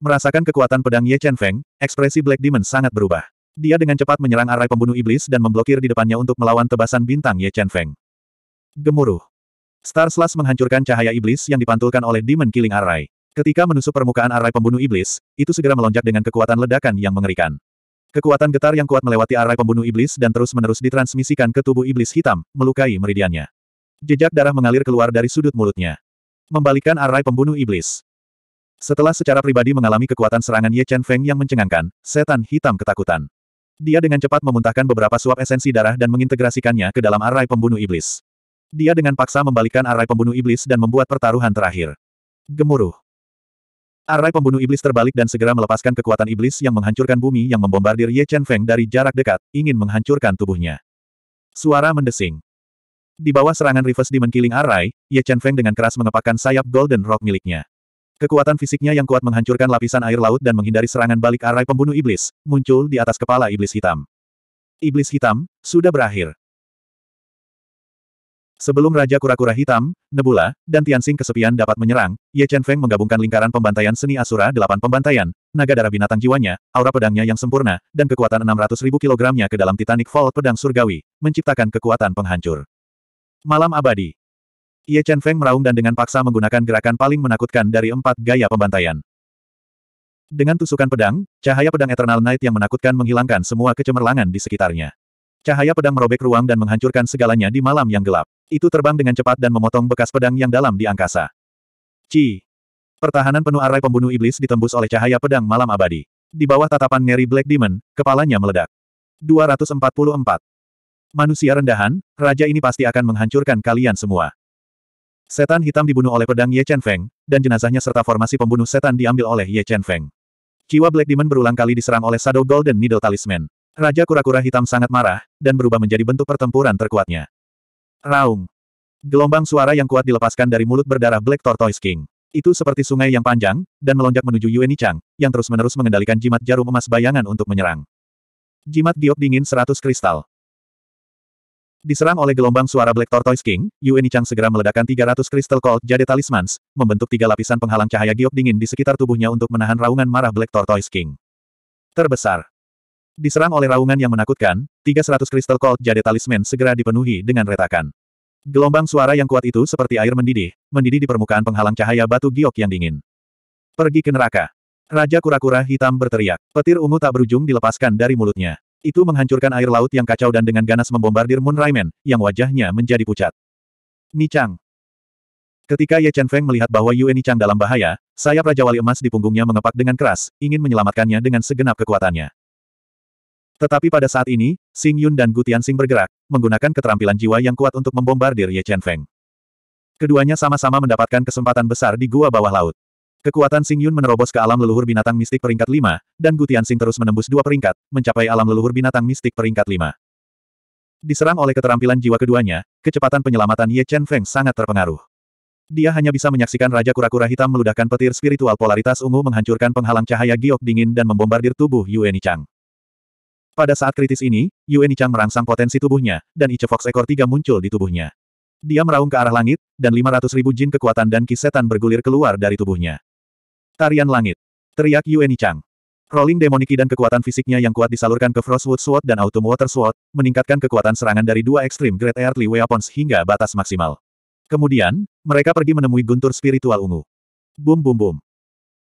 Merasakan kekuatan pedang Ye Chen Feng, ekspresi Black Demon sangat berubah. Dia dengan cepat menyerang arai pembunuh iblis dan memblokir di depannya untuk melawan tebasan bintang Ye Chen Feng. Gemuruh. Star Slash menghancurkan cahaya iblis yang dipantulkan oleh Demon Killing Arai. Ketika menusuk permukaan arai pembunuh iblis, itu segera melonjak dengan kekuatan ledakan yang mengerikan. Kekuatan getar yang kuat melewati arai pembunuh iblis dan terus-menerus ditransmisikan ke tubuh iblis hitam, melukai meridiannya. Jejak darah mengalir keluar dari sudut mulutnya. Membalikkan arai pembunuh iblis. Setelah secara pribadi mengalami kekuatan serangan Ye Chen Feng yang mencengangkan, setan hitam ketakutan. Dia dengan cepat memuntahkan beberapa suap esensi darah dan mengintegrasikannya ke dalam arai pembunuh iblis. Dia dengan paksa membalikkan arai pembunuh iblis dan membuat pertaruhan terakhir. Gemuruh. Arai pembunuh iblis terbalik dan segera melepaskan kekuatan iblis yang menghancurkan bumi yang membombardir Ye Chen Feng dari jarak dekat, ingin menghancurkan tubuhnya. Suara mendesing. Di bawah serangan reverse demon killing Arai, Ye Chen Feng dengan keras mengepakkan sayap Golden Rock miliknya. Kekuatan fisiknya yang kuat menghancurkan lapisan air laut dan menghindari serangan balik Arai pembunuh iblis, muncul di atas kepala iblis hitam. Iblis hitam, sudah berakhir. Sebelum Raja Kura-Kura Hitam, Nebula, dan Tianxing kesepian dapat menyerang, Ye Chen Feng menggabungkan lingkaran pembantaian seni Asura delapan pembantaian, naga darah binatang jiwanya, aura pedangnya yang sempurna, dan kekuatan 600 ribu kilogramnya ke dalam Titanic Vault pedang surgawi, menciptakan kekuatan penghancur. Malam abadi. Ye Chen Feng meraung dan dengan paksa menggunakan gerakan paling menakutkan dari empat gaya pembantaian. Dengan tusukan pedang, cahaya pedang Eternal Night yang menakutkan menghilangkan semua kecemerlangan di sekitarnya. Cahaya pedang merobek ruang dan menghancurkan segalanya di malam yang gelap. Itu terbang dengan cepat dan memotong bekas pedang yang dalam di angkasa. Ci. Pertahanan penuh arai pembunuh iblis ditembus oleh cahaya pedang malam abadi. Di bawah tatapan Ngeri Black Demon, kepalanya meledak. 244. Manusia rendahan, raja ini pasti akan menghancurkan kalian semua. Setan hitam dibunuh oleh pedang Ye Chen Feng, dan jenazahnya serta formasi pembunuh setan diambil oleh Ye Chen Feng. Jiwa Black Demon berulang kali diserang oleh Shadow Golden Needle Talisman. Raja kura-kura hitam sangat marah, dan berubah menjadi bentuk pertempuran terkuatnya. Raung. Gelombang suara yang kuat dilepaskan dari mulut berdarah Black Tortoise King. Itu seperti sungai yang panjang, dan melonjak menuju Yueni Chang, yang terus-menerus mengendalikan jimat jarum emas bayangan untuk menyerang. Jimat giok dingin 100 kristal. Diserang oleh gelombang suara Black Tortoise King, Yueni Chang segera meledakkan 300 kristal Cold Jade Talismans, membentuk tiga lapisan penghalang cahaya giok dingin di sekitar tubuhnya untuk menahan raungan marah Black Tortoise King. Terbesar. Diserang oleh raungan yang menakutkan, 300 kristal cold jade talisman segera dipenuhi dengan retakan. Gelombang suara yang kuat itu seperti air mendidih, mendidih di permukaan penghalang cahaya batu giok yang dingin. Pergi ke neraka. Raja kura-kura hitam berteriak. Petir ungu tak berujung dilepaskan dari mulutnya. Itu menghancurkan air laut yang kacau dan dengan ganas membombardir Moon Raimen, yang wajahnya menjadi pucat. Nichang. Ketika Ye Chen Feng melihat bahwa Yue Nichang dalam bahaya, sayap Raja Wali Emas di punggungnya mengepak dengan keras, ingin menyelamatkannya dengan segenap kekuatannya. Tetapi pada saat ini, Xing Yun dan Gu Tianxing bergerak, menggunakan keterampilan jiwa yang kuat untuk membombardir Ye Chen Feng. Keduanya sama-sama mendapatkan kesempatan besar di gua bawah laut. Kekuatan Xing Yun menerobos ke alam leluhur binatang mistik peringkat 5, dan Gu Tianxing terus menembus dua peringkat, mencapai alam leluhur binatang mistik peringkat 5. Diserang oleh keterampilan jiwa keduanya, kecepatan penyelamatan Ye Chen Feng sangat terpengaruh. Dia hanya bisa menyaksikan Raja Kura-Kura Hitam meludahkan petir spiritual polaritas ungu menghancurkan penghalang cahaya giok dingin dan membombardir tubuh Yueni Chang. Pada saat kritis ini, Yue Nichang merangsang potensi tubuhnya, dan Ice Fox ekor tiga muncul di tubuhnya. Dia meraung ke arah langit, dan 500 ribu jin kekuatan dan kisetan bergulir keluar dari tubuhnya. Tarian langit. Teriak Yue Nichang. Rolling demoniki dan kekuatan fisiknya yang kuat disalurkan ke Frostwood Sword dan Autumn Water Sword, meningkatkan kekuatan serangan dari dua ekstrim Great Earthly Weapons hingga batas maksimal. Kemudian, mereka pergi menemui guntur spiritual ungu. Bum bum bum.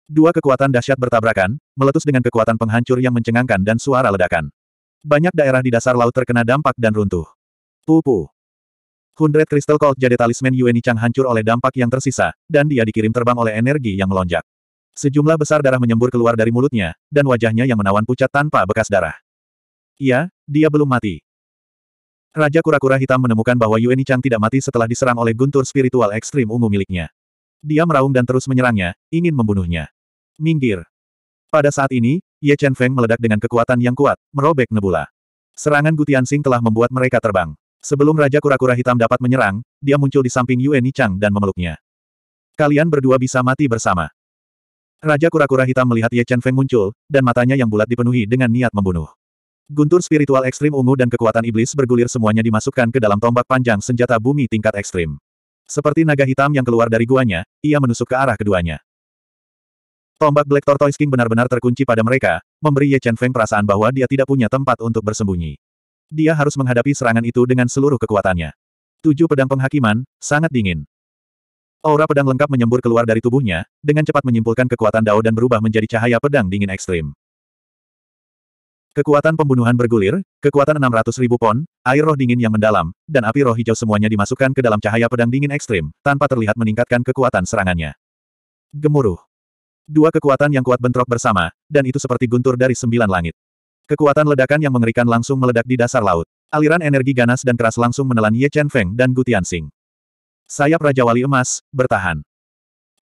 Dua kekuatan dahsyat bertabrakan, meletus dengan kekuatan penghancur yang mencengangkan dan suara ledakan. Banyak daerah di dasar laut terkena dampak dan runtuh. Pupu. Hundred Crystal Cold Jade Talisman Yueni Chang hancur oleh dampak yang tersisa, dan dia dikirim terbang oleh energi yang melonjak. Sejumlah besar darah menyembur keluar dari mulutnya, dan wajahnya yang menawan pucat tanpa bekas darah. Iya, dia belum mati. Raja Kura-Kura Hitam menemukan bahwa Yueni Chang tidak mati setelah diserang oleh guntur spiritual ekstrim ungu miliknya. Dia meraung dan terus menyerangnya, ingin membunuhnya. Minggir. Pada saat ini, Ye Chen Feng meledak dengan kekuatan yang kuat, merobek nebula. Serangan Sing telah membuat mereka terbang. Sebelum Raja Kura-Kura Hitam dapat menyerang, dia muncul di samping Yue Nichang dan memeluknya. Kalian berdua bisa mati bersama. Raja Kura-Kura Hitam melihat Ye Chen Feng muncul, dan matanya yang bulat dipenuhi dengan niat membunuh. Guntur spiritual ekstrim ungu dan kekuatan iblis bergulir semuanya dimasukkan ke dalam tombak panjang senjata bumi tingkat ekstrim. Seperti naga hitam yang keluar dari guanya, ia menusuk ke arah keduanya. Tombak Black Tortoise King benar-benar terkunci pada mereka, memberi Ye Chen Feng perasaan bahwa dia tidak punya tempat untuk bersembunyi. Dia harus menghadapi serangan itu dengan seluruh kekuatannya. Tujuh pedang penghakiman, sangat dingin. Aura pedang lengkap menyembur keluar dari tubuhnya, dengan cepat menyimpulkan kekuatan Dao dan berubah menjadi cahaya pedang dingin ekstrim. Kekuatan pembunuhan bergulir, kekuatan 600 ribu pon, air roh dingin yang mendalam, dan api roh hijau semuanya dimasukkan ke dalam cahaya pedang dingin ekstrim, tanpa terlihat meningkatkan kekuatan serangannya. Gemuruh. Dua kekuatan yang kuat bentrok bersama, dan itu seperti guntur dari sembilan langit. Kekuatan ledakan yang mengerikan langsung meledak di dasar laut. Aliran energi ganas dan keras langsung menelan Ye Chen Feng dan Gu Tianxing. Sayap Raja Wali Emas, bertahan.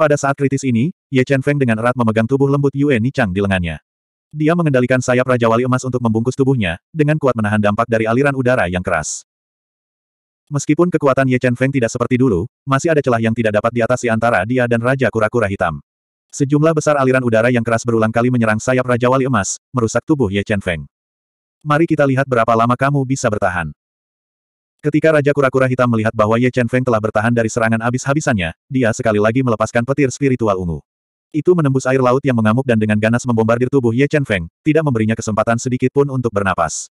Pada saat kritis ini, Ye Chen Feng dengan erat memegang tubuh lembut Yue Nichang di lengannya. Dia mengendalikan sayap Raja Wali Emas untuk membungkus tubuhnya, dengan kuat menahan dampak dari aliran udara yang keras. Meskipun kekuatan Ye Chen Feng tidak seperti dulu, masih ada celah yang tidak dapat diatasi antara dia dan Raja Kura-Kura Hitam. Sejumlah besar aliran udara yang keras berulang kali menyerang sayap Raja Wali Emas, merusak tubuh Ye Chen Feng. Mari kita lihat berapa lama kamu bisa bertahan. Ketika Raja Kura-Kura Hitam melihat bahwa Ye Chen Feng telah bertahan dari serangan abis-habisannya, dia sekali lagi melepaskan petir spiritual ungu. Itu menembus air laut yang mengamuk dan dengan ganas membombardir tubuh Ye Chen Feng, tidak memberinya kesempatan sedikit pun untuk bernapas.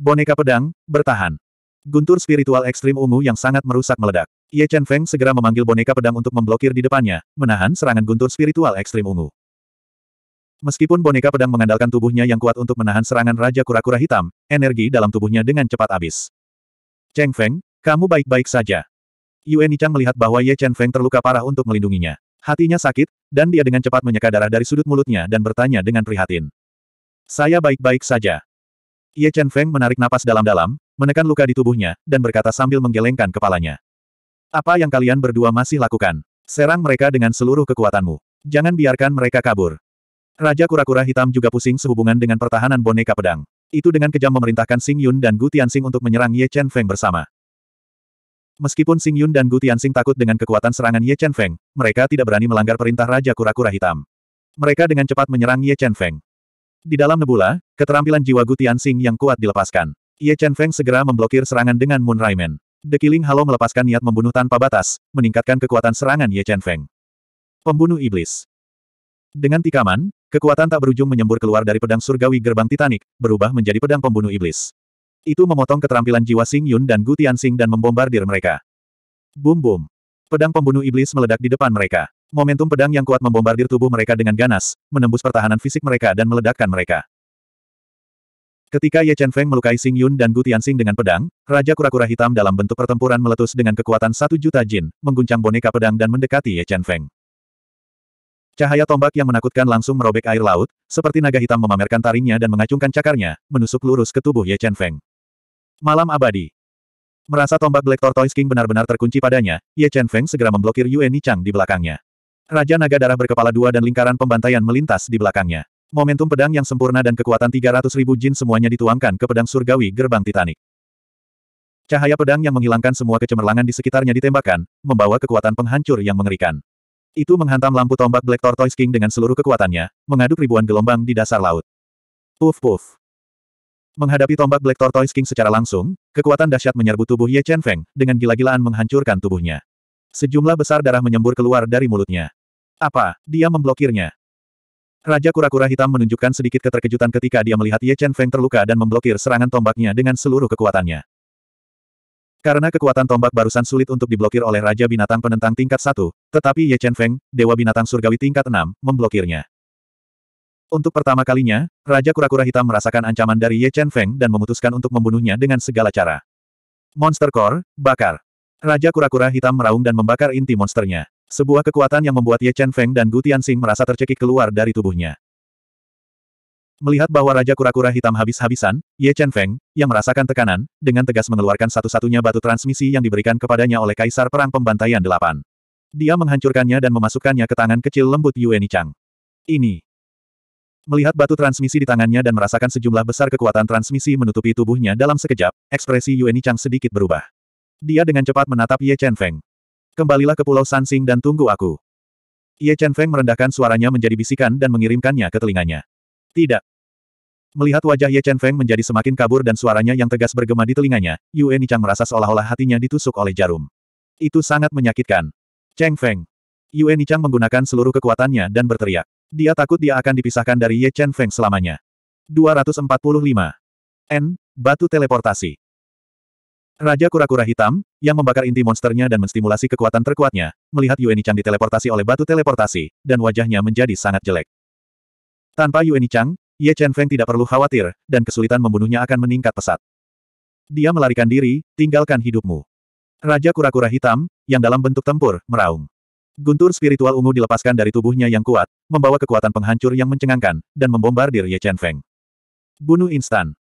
Boneka pedang, bertahan. Guntur spiritual ekstrim ungu yang sangat merusak meledak. Ye Chen Feng segera memanggil boneka pedang untuk memblokir di depannya, menahan serangan guntur spiritual ekstrim ungu. Meskipun boneka pedang mengandalkan tubuhnya yang kuat untuk menahan serangan Raja Kura-Kura Hitam, energi dalam tubuhnya dengan cepat habis. Cheng Feng, kamu baik-baik saja. Yue Nichang melihat bahwa Ye Chen Feng terluka parah untuk melindunginya. Hatinya sakit, dan dia dengan cepat menyeka darah dari sudut mulutnya dan bertanya dengan prihatin. Saya baik-baik saja. Ye Chen Feng menarik napas dalam-dalam, menekan luka di tubuhnya, dan berkata sambil menggelengkan kepalanya. Apa yang kalian berdua masih lakukan? Serang mereka dengan seluruh kekuatanmu. Jangan biarkan mereka kabur. Raja kura-kura hitam juga pusing sehubungan dengan pertahanan boneka pedang. Itu dengan kejam memerintahkan Xing Yun dan Gu Tianxing untuk menyerang Ye Chen Feng bersama. Meskipun Xing Yun dan Gu Tianxing takut dengan kekuatan serangan Ye Chen Feng, mereka tidak berani melanggar perintah Raja Kura-Kura Hitam. Mereka dengan cepat menyerang Ye Chen Feng. Di dalam nebula, keterampilan jiwa Gu Tianxing yang kuat dilepaskan. Ye Chen Feng segera memblokir serangan dengan Moon Raimen. The Killing Halo melepaskan niat membunuh tanpa batas, meningkatkan kekuatan serangan Ye Chen Feng. Pembunuh Iblis. Dengan tikaman, kekuatan tak berujung menyembur keluar dari pedang surgawi gerbang Titanic, berubah menjadi pedang pembunuh iblis. Itu memotong keterampilan jiwa Sing Yun dan Gu Sing dan membombardir mereka. Bum bum. Pedang pembunuh iblis meledak di depan mereka. Momentum pedang yang kuat membombardir tubuh mereka dengan ganas, menembus pertahanan fisik mereka dan meledakkan mereka. Ketika Ye Chen Feng melukai Xing Yun dan Gu Tianxing dengan pedang, Raja Kura-Kura Hitam dalam bentuk pertempuran meletus dengan kekuatan satu juta jin, mengguncang boneka pedang dan mendekati Ye Chen Feng. Cahaya tombak yang menakutkan langsung merobek air laut, seperti naga hitam memamerkan taringnya dan mengacungkan cakarnya, menusuk lurus ke tubuh Ye Chen Feng. Malam abadi. Merasa tombak Black Tortoise King benar-benar terkunci padanya, Ye Chen Feng segera memblokir Yue Nichang di belakangnya. Raja naga darah berkepala dua dan lingkaran pembantaian melintas di belakangnya. Momentum pedang yang sempurna dan kekuatan 300 ribu jin semuanya dituangkan ke pedang surgawi gerbang Titanic. Cahaya pedang yang menghilangkan semua kecemerlangan di sekitarnya ditembakkan, membawa kekuatan penghancur yang mengerikan. Itu menghantam lampu tombak Black Tortoise King dengan seluruh kekuatannya, mengaduk ribuan gelombang di dasar laut. Puf puf. Menghadapi tombak Black Tortoise King secara langsung, kekuatan dahsyat menyerbu tubuh Ye Chen Feng, dengan gila-gilaan menghancurkan tubuhnya. Sejumlah besar darah menyembur keluar dari mulutnya. Apa, dia memblokirnya? Raja kura-kura hitam menunjukkan sedikit keterkejutan ketika dia melihat Ye Chen Feng terluka dan memblokir serangan tombaknya dengan seluruh kekuatannya. Karena kekuatan tombak barusan sulit untuk diblokir oleh Raja Binatang Penentang tingkat 1, tetapi Ye Chen Feng, Dewa Binatang Surgawi tingkat 6, memblokirnya. Untuk pertama kalinya, Raja Kura-Kura Hitam merasakan ancaman dari Ye Chen Feng dan memutuskan untuk membunuhnya dengan segala cara. Monster Core, bakar. Raja Kura-Kura Hitam meraung dan membakar inti monsternya. Sebuah kekuatan yang membuat Ye Chen Feng dan Gu Tianxing merasa tercekik keluar dari tubuhnya. Melihat bahwa Raja Kura-Kura Hitam habis-habisan, Ye Chen Feng, yang merasakan tekanan, dengan tegas mengeluarkan satu-satunya batu transmisi yang diberikan kepadanya oleh Kaisar Perang Pembantaian Delapan. Dia menghancurkannya dan memasukkannya ke tangan kecil lembut Yue Chang. Ini. Melihat batu transmisi di tangannya dan merasakan sejumlah besar kekuatan transmisi menutupi tubuhnya dalam sekejap, ekspresi Yue Chang sedikit berubah. Dia dengan cepat menatap Ye Chen Feng. Kembalilah ke Pulau Sansing dan tunggu aku. Ye Chen Feng merendahkan suaranya menjadi bisikan dan mengirimkannya ke telinganya. Tidak. Melihat wajah Ye Chen Feng menjadi semakin kabur dan suaranya yang tegas bergema di telinganya, Yue Nichang merasa seolah-olah hatinya ditusuk oleh jarum. Itu sangat menyakitkan. Cheng Feng. Yue Nichang menggunakan seluruh kekuatannya dan berteriak. Dia takut dia akan dipisahkan dari Ye Chen Feng selamanya. 245. N. Batu teleportasi. Raja kura-kura hitam, yang membakar inti monsternya dan menstimulasi kekuatan terkuatnya, melihat Chang diteleportasi oleh batu teleportasi, dan wajahnya menjadi sangat jelek. Tanpa Chang, Ye Chen Feng tidak perlu khawatir, dan kesulitan membunuhnya akan meningkat pesat. Dia melarikan diri, tinggalkan hidupmu. Raja kura-kura hitam, yang dalam bentuk tempur, meraung. Guntur spiritual ungu dilepaskan dari tubuhnya yang kuat, membawa kekuatan penghancur yang mencengangkan, dan membombardir Ye Chen Feng. Bunuh instan.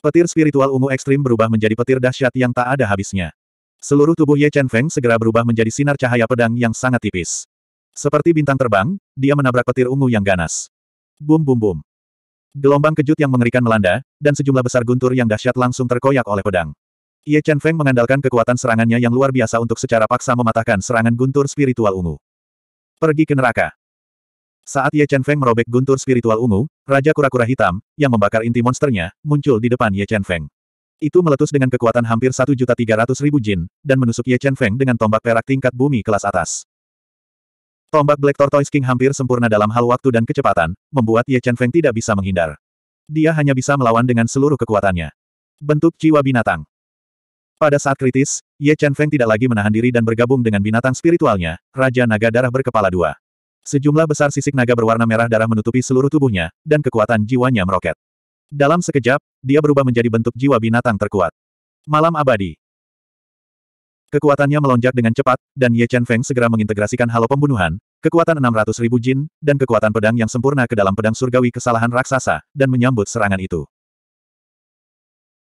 Petir spiritual ungu ekstrim berubah menjadi petir dahsyat yang tak ada habisnya. Seluruh tubuh Ye Chen Feng segera berubah menjadi sinar cahaya pedang yang sangat tipis. Seperti bintang terbang, dia menabrak petir ungu yang ganas. Bum bum bum. Gelombang kejut yang mengerikan melanda, dan sejumlah besar guntur yang dahsyat langsung terkoyak oleh pedang. Ye Chen Feng mengandalkan kekuatan serangannya yang luar biasa untuk secara paksa mematahkan serangan guntur spiritual ungu. Pergi ke neraka. Saat Ye Chen Feng merobek guntur spiritual ungu, Raja Kura-Kura Hitam, yang membakar inti monsternya, muncul di depan Ye Chen Feng. Itu meletus dengan kekuatan hampir 1.300.000 jin, dan menusuk Ye Chen Feng dengan tombak perak tingkat bumi kelas atas. Tombak Black Tortoise King hampir sempurna dalam hal waktu dan kecepatan, membuat Ye Chen Feng tidak bisa menghindar. Dia hanya bisa melawan dengan seluruh kekuatannya. Bentuk jiwa binatang. Pada saat kritis, Ye Chen Feng tidak lagi menahan diri dan bergabung dengan binatang spiritualnya, Raja Naga Darah berkepala dua. Sejumlah besar sisik naga berwarna merah darah menutupi seluruh tubuhnya, dan kekuatan jiwanya meroket. Dalam sekejap, dia berubah menjadi bentuk jiwa binatang terkuat. Malam abadi. Kekuatannya melonjak dengan cepat, dan Ye Chen Feng segera mengintegrasikan halo pembunuhan, kekuatan 600 ribu jin, dan kekuatan pedang yang sempurna ke dalam pedang surgawi kesalahan raksasa, dan menyambut serangan itu.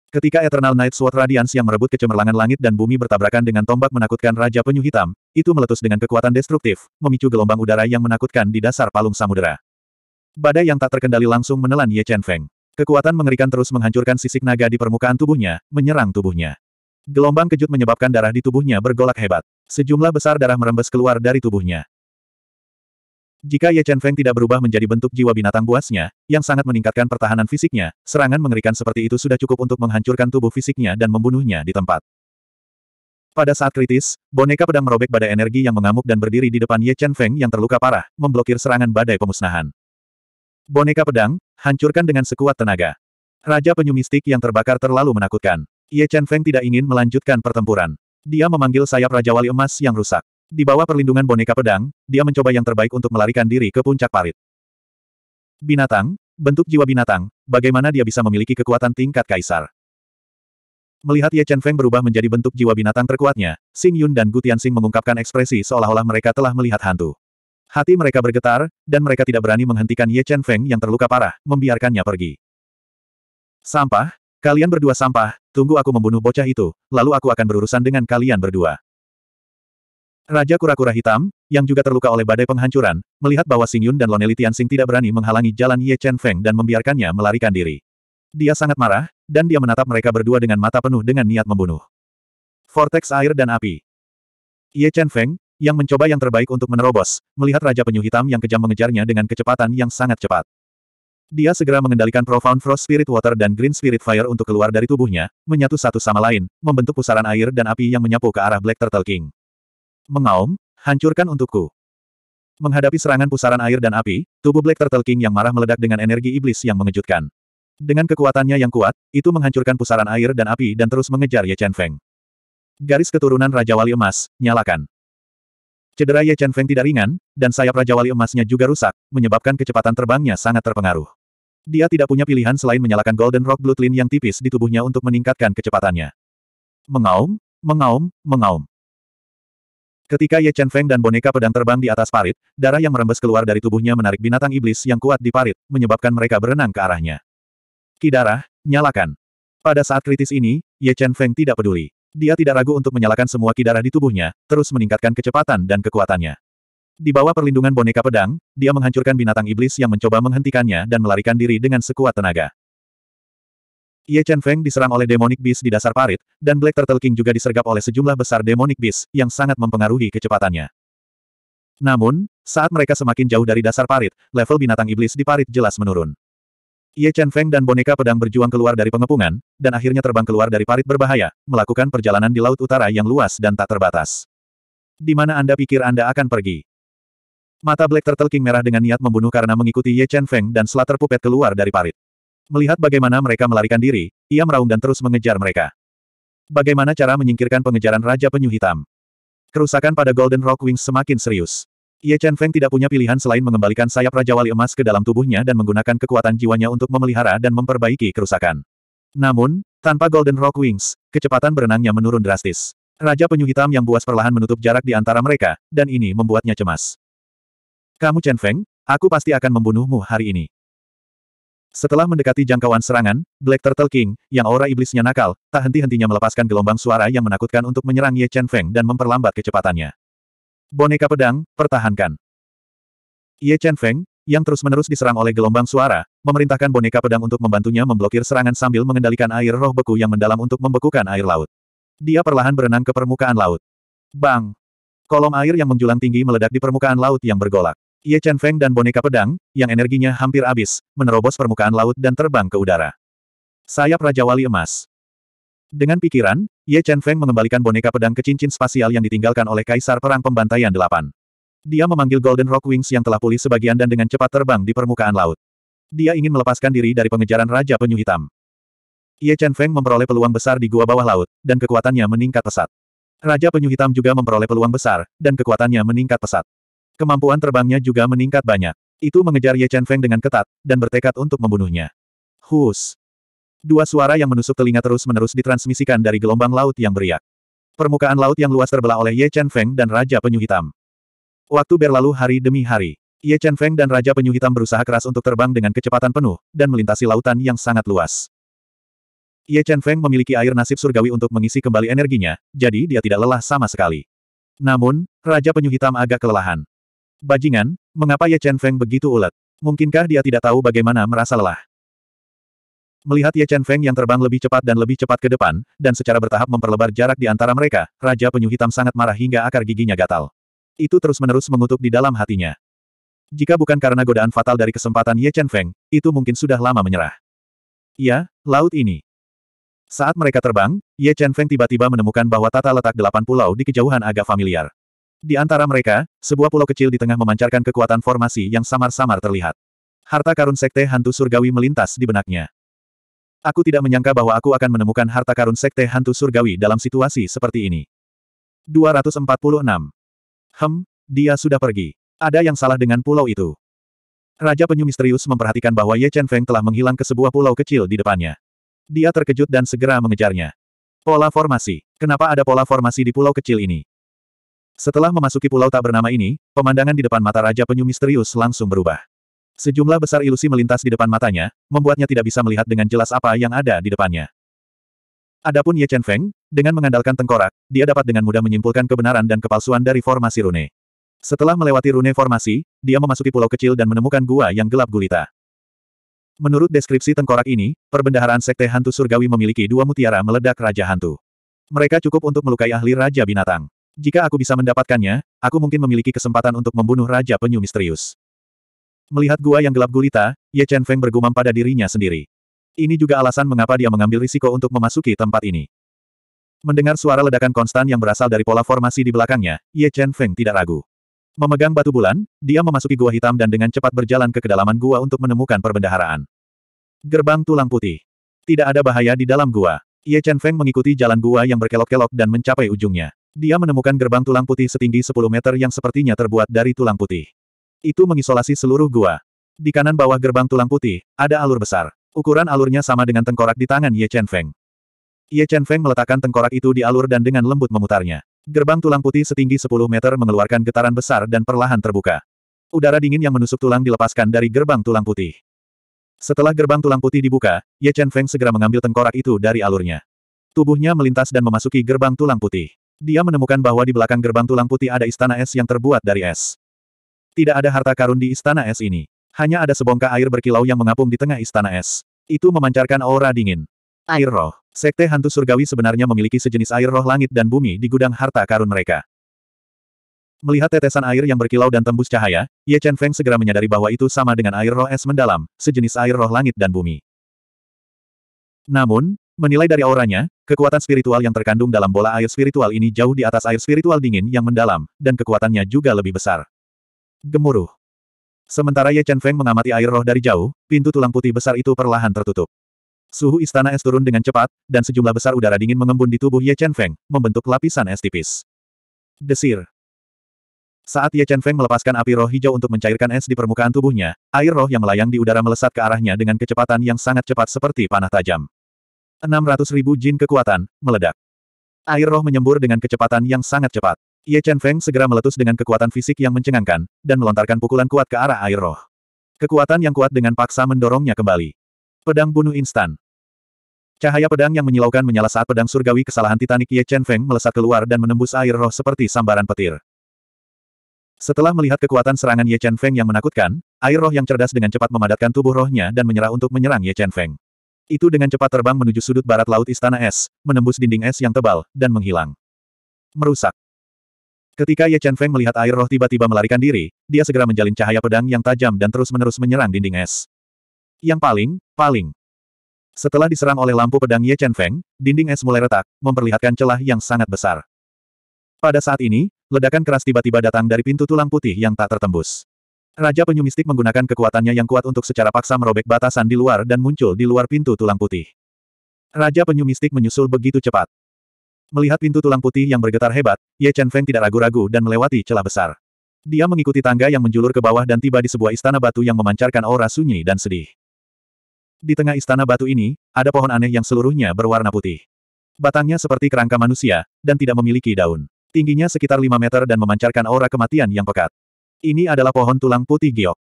Ketika Eternal Night Sword Radiance yang merebut kecemerlangan langit dan bumi bertabrakan dengan tombak menakutkan Raja Penyu Hitam, itu meletus dengan kekuatan destruktif, memicu gelombang udara yang menakutkan di dasar palung samudera. Badai yang tak terkendali langsung menelan Ye Chen Feng. Kekuatan mengerikan terus menghancurkan sisik naga di permukaan tubuhnya, menyerang tubuhnya. Gelombang kejut menyebabkan darah di tubuhnya bergolak hebat. Sejumlah besar darah merembes keluar dari tubuhnya. Jika Ye Chen Feng tidak berubah menjadi bentuk jiwa binatang buasnya, yang sangat meningkatkan pertahanan fisiknya, serangan mengerikan seperti itu sudah cukup untuk menghancurkan tubuh fisiknya dan membunuhnya di tempat. Pada saat kritis, boneka pedang merobek badai energi yang mengamuk dan berdiri di depan Ye Chen Feng yang terluka parah, memblokir serangan badai pemusnahan. Boneka pedang, hancurkan dengan sekuat tenaga. Raja penyu mistik yang terbakar terlalu menakutkan. Ye Chen Feng tidak ingin melanjutkan pertempuran. Dia memanggil sayap Raja Wali Emas yang rusak. Di bawah perlindungan boneka pedang, dia mencoba yang terbaik untuk melarikan diri ke puncak parit. Binatang, bentuk jiwa binatang, bagaimana dia bisa memiliki kekuatan tingkat kaisar. Melihat Ye Chen Feng berubah menjadi bentuk jiwa binatang terkuatnya, Sing Yun dan Gu Sing mengungkapkan ekspresi seolah-olah mereka telah melihat hantu. Hati mereka bergetar, dan mereka tidak berani menghentikan Ye Chen Feng yang terluka parah, membiarkannya pergi. Sampah, kalian berdua sampah, tunggu aku membunuh bocah itu, lalu aku akan berurusan dengan kalian berdua. Raja kura-kura hitam, yang juga terluka oleh badai penghancuran, melihat bahwa Xing Yun dan Loneli Tianxing tidak berani menghalangi jalan Ye Chen Feng dan membiarkannya melarikan diri. Dia sangat marah, dan dia menatap mereka berdua dengan mata penuh dengan niat membunuh. Vortex air dan api. Ye Chen Feng, yang mencoba yang terbaik untuk menerobos, melihat Raja Penyu Hitam yang kejam mengejarnya dengan kecepatan yang sangat cepat. Dia segera mengendalikan Profound Frost Spirit Water dan Green Spirit Fire untuk keluar dari tubuhnya, menyatu satu sama lain, membentuk pusaran air dan api yang menyapu ke arah Black Turtle King. Mengaum, hancurkan untukku. Menghadapi serangan pusaran air dan api, tubuh Black Turtle King yang marah meledak dengan energi iblis yang mengejutkan. Dengan kekuatannya yang kuat, itu menghancurkan pusaran air dan api dan terus mengejar Ye Chen Feng. Garis keturunan Raja Wali Emas, nyalakan. Cedera Ye Chen Feng tidak ringan, dan sayap Raja Wali Emasnya juga rusak, menyebabkan kecepatan terbangnya sangat terpengaruh. Dia tidak punya pilihan selain menyalakan Golden Rock Bloodline yang tipis di tubuhnya untuk meningkatkan kecepatannya. Mengaum, mengaum, mengaum. Ketika Ye Chen Feng dan boneka pedang terbang di atas parit, darah yang merembes keluar dari tubuhnya menarik binatang iblis yang kuat di parit, menyebabkan mereka berenang ke arahnya. Ki darah, nyalakan. Pada saat kritis ini, Ye Chen Feng tidak peduli. Dia tidak ragu untuk menyalakan semua ki darah di tubuhnya, terus meningkatkan kecepatan dan kekuatannya. Di bawah perlindungan boneka pedang, dia menghancurkan binatang iblis yang mencoba menghentikannya dan melarikan diri dengan sekuat tenaga. Ye Chen Feng diserang oleh demonic beast di dasar parit, dan Black Turtle King juga disergap oleh sejumlah besar demonic beast yang sangat mempengaruhi kecepatannya. Namun, saat mereka semakin jauh dari dasar parit, level binatang iblis di parit jelas menurun. Ye Chen Feng dan boneka pedang berjuang keluar dari pengepungan, dan akhirnya terbang keluar dari parit berbahaya, melakukan perjalanan di Laut Utara yang luas dan tak terbatas. Di mana Anda pikir Anda akan pergi? Mata Black Turtle King merah dengan niat membunuh karena mengikuti Ye Chen Feng dan Slater Pupet keluar dari parit. Melihat bagaimana mereka melarikan diri, ia meraung dan terus mengejar mereka. Bagaimana cara menyingkirkan pengejaran Raja Penyu Hitam? Kerusakan pada Golden Rock Wings semakin serius. Ye Chen Feng tidak punya pilihan selain mengembalikan sayap Raja Wali Emas ke dalam tubuhnya dan menggunakan kekuatan jiwanya untuk memelihara dan memperbaiki kerusakan. Namun, tanpa Golden Rock Wings, kecepatan berenangnya menurun drastis. Raja Penyu Hitam yang buas perlahan menutup jarak di antara mereka, dan ini membuatnya cemas. Kamu Chen Feng, aku pasti akan membunuhmu hari ini. Setelah mendekati jangkauan serangan, Black Turtle King, yang aura iblisnya nakal, tak henti-hentinya melepaskan gelombang suara yang menakutkan untuk menyerang Ye Chen Feng dan memperlambat kecepatannya. Boneka pedang, pertahankan. Ye Chen Feng, yang terus-menerus diserang oleh gelombang suara, memerintahkan boneka pedang untuk membantunya memblokir serangan sambil mengendalikan air roh beku yang mendalam untuk membekukan air laut. Dia perlahan berenang ke permukaan laut. Bang! Kolom air yang menjulang tinggi meledak di permukaan laut yang bergolak. Ye Chen Feng dan boneka pedang, yang energinya hampir habis, menerobos permukaan laut dan terbang ke udara. Sayap Raja Wali Emas. Dengan pikiran, Ye Chen Feng mengembalikan boneka pedang ke cincin spasial yang ditinggalkan oleh Kaisar Perang Pembantaian Delapan. Dia memanggil Golden Rock Wings yang telah pulih sebagian dan dengan cepat terbang di permukaan laut. Dia ingin melepaskan diri dari pengejaran Raja Penyu Hitam. Ye Chen Feng memperoleh peluang besar di gua bawah laut, dan kekuatannya meningkat pesat. Raja Penyu Hitam juga memperoleh peluang besar, dan kekuatannya meningkat pesat. Kemampuan terbangnya juga meningkat banyak. Itu mengejar Ye Chen Feng dengan ketat, dan bertekad untuk membunuhnya. Hus! Dua suara yang menusuk telinga terus-menerus ditransmisikan dari gelombang laut yang beriak. Permukaan laut yang luas terbelah oleh Ye Chen Feng dan Raja Penyu Hitam. Waktu berlalu hari demi hari. Ye Chen Feng dan Raja Penyu Hitam berusaha keras untuk terbang dengan kecepatan penuh, dan melintasi lautan yang sangat luas. Ye Chen Feng memiliki air nasib surgawi untuk mengisi kembali energinya, jadi dia tidak lelah sama sekali. Namun, Raja Penyu Hitam agak kelelahan. Bajingan, mengapa Ye Chen Feng begitu ulet? Mungkinkah dia tidak tahu bagaimana merasa lelah? Melihat Ye Chen Feng yang terbang lebih cepat dan lebih cepat ke depan, dan secara bertahap memperlebar jarak di antara mereka, Raja Penyu Hitam sangat marah hingga akar giginya gatal. Itu terus-menerus mengutuk di dalam hatinya. Jika bukan karena godaan fatal dari kesempatan Ye Chen Feng, itu mungkin sudah lama menyerah. Ya, laut ini. Saat mereka terbang, Ye Chen Feng tiba-tiba menemukan bahwa tata letak delapan pulau di kejauhan agak familiar. Di antara mereka, sebuah pulau kecil di tengah memancarkan kekuatan formasi yang samar-samar terlihat. Harta karun sekte hantu surgawi melintas di benaknya. Aku tidak menyangka bahwa aku akan menemukan harta karun sekte hantu surgawi dalam situasi seperti ini. 246. Hem, dia sudah pergi. Ada yang salah dengan pulau itu. Raja Penyu Misterius memperhatikan bahwa Ye Chen Feng telah menghilang ke sebuah pulau kecil di depannya. Dia terkejut dan segera mengejarnya. Pola formasi. Kenapa ada pola formasi di pulau kecil ini? Setelah memasuki pulau tak bernama ini, pemandangan di depan mata Raja Penyu Misterius langsung berubah. Sejumlah besar ilusi melintas di depan matanya, membuatnya tidak bisa melihat dengan jelas apa yang ada di depannya. Adapun Ye Chen Feng, dengan mengandalkan tengkorak, dia dapat dengan mudah menyimpulkan kebenaran dan kepalsuan dari formasi rune. Setelah melewati rune formasi, dia memasuki pulau kecil dan menemukan gua yang gelap gulita. Menurut deskripsi tengkorak ini, perbendaharaan Sekte Hantu Surgawi memiliki dua mutiara meledak Raja Hantu. Mereka cukup untuk melukai ahli Raja Binatang. Jika aku bisa mendapatkannya, aku mungkin memiliki kesempatan untuk membunuh Raja Penyu Misterius. Melihat gua yang gelap gulita, Ye Chen Feng bergumam pada dirinya sendiri. Ini juga alasan mengapa dia mengambil risiko untuk memasuki tempat ini. Mendengar suara ledakan konstan yang berasal dari pola formasi di belakangnya, Ye Chen Feng tidak ragu. Memegang batu bulan, dia memasuki gua hitam dan dengan cepat berjalan ke kedalaman gua untuk menemukan perbendaharaan. Gerbang tulang putih. Tidak ada bahaya di dalam gua. Ye Chen Feng mengikuti jalan gua yang berkelok-kelok dan mencapai ujungnya. Dia menemukan gerbang tulang putih setinggi 10 meter yang sepertinya terbuat dari tulang putih. Itu mengisolasi seluruh gua. Di kanan bawah gerbang tulang putih, ada alur besar. Ukuran alurnya sama dengan tengkorak di tangan Ye Chen Feng. Ye Chen Feng meletakkan tengkorak itu di alur dan dengan lembut memutarnya. Gerbang tulang putih setinggi 10 meter mengeluarkan getaran besar dan perlahan terbuka. Udara dingin yang menusuk tulang dilepaskan dari gerbang tulang putih. Setelah gerbang tulang putih dibuka, Ye Chen Feng segera mengambil tengkorak itu dari alurnya. Tubuhnya melintas dan memasuki gerbang tulang putih. Dia menemukan bahwa di belakang gerbang tulang putih ada istana es yang terbuat dari es. Tidak ada harta karun di istana es ini. Hanya ada sebongkah air berkilau yang mengapung di tengah istana es. Itu memancarkan aura dingin. Air roh. Sekte hantu surgawi sebenarnya memiliki sejenis air roh langit dan bumi di gudang harta karun mereka. Melihat tetesan air yang berkilau dan tembus cahaya, Ye Chen Feng segera menyadari bahwa itu sama dengan air roh es mendalam, sejenis air roh langit dan bumi. Namun, Menilai dari auranya, kekuatan spiritual yang terkandung dalam bola air spiritual ini jauh di atas air spiritual dingin yang mendalam, dan kekuatannya juga lebih besar. Gemuruh. Sementara Ye Chen Feng mengamati air roh dari jauh, pintu tulang putih besar itu perlahan tertutup. Suhu istana es turun dengan cepat, dan sejumlah besar udara dingin mengembun di tubuh Ye Chen Feng, membentuk lapisan es tipis. Desir. Saat Ye Chen Feng melepaskan api roh hijau untuk mencairkan es di permukaan tubuhnya, air roh yang melayang di udara melesat ke arahnya dengan kecepatan yang sangat cepat seperti panah tajam ribu jin kekuatan, meledak. Air roh menyembur dengan kecepatan yang sangat cepat. Ye Chen Feng segera meletus dengan kekuatan fisik yang mencengangkan, dan melontarkan pukulan kuat ke arah air roh. Kekuatan yang kuat dengan paksa mendorongnya kembali. Pedang bunuh instan. Cahaya pedang yang menyilaukan menyala saat pedang surgawi kesalahan Titanic Ye Chen Feng melesat keluar dan menembus air roh seperti sambaran petir. Setelah melihat kekuatan serangan Ye Chen Feng yang menakutkan, air roh yang cerdas dengan cepat memadatkan tubuh rohnya dan menyerah untuk menyerang Ye Chen Feng. Itu dengan cepat terbang menuju sudut barat laut Istana Es, menembus dinding es yang tebal, dan menghilang. Merusak. Ketika Ye Chen Feng melihat air roh tiba-tiba melarikan diri, dia segera menjalin cahaya pedang yang tajam dan terus-menerus menyerang dinding es. Yang paling, paling. Setelah diserang oleh lampu pedang Ye Chen Feng, dinding es mulai retak, memperlihatkan celah yang sangat besar. Pada saat ini, ledakan keras tiba-tiba datang dari pintu tulang putih yang tak tertembus. Raja Penyu Mistik menggunakan kekuatannya yang kuat untuk secara paksa merobek batasan di luar dan muncul di luar pintu tulang putih. Raja Penyu Mistik menyusul begitu cepat. Melihat pintu tulang putih yang bergetar hebat, Ye Chen Feng tidak ragu-ragu dan melewati celah besar. Dia mengikuti tangga yang menjulur ke bawah dan tiba di sebuah istana batu yang memancarkan aura sunyi dan sedih. Di tengah istana batu ini, ada pohon aneh yang seluruhnya berwarna putih. Batangnya seperti kerangka manusia, dan tidak memiliki daun. Tingginya sekitar 5 meter dan memancarkan aura kematian yang pekat. Ini adalah pohon tulang putih giok.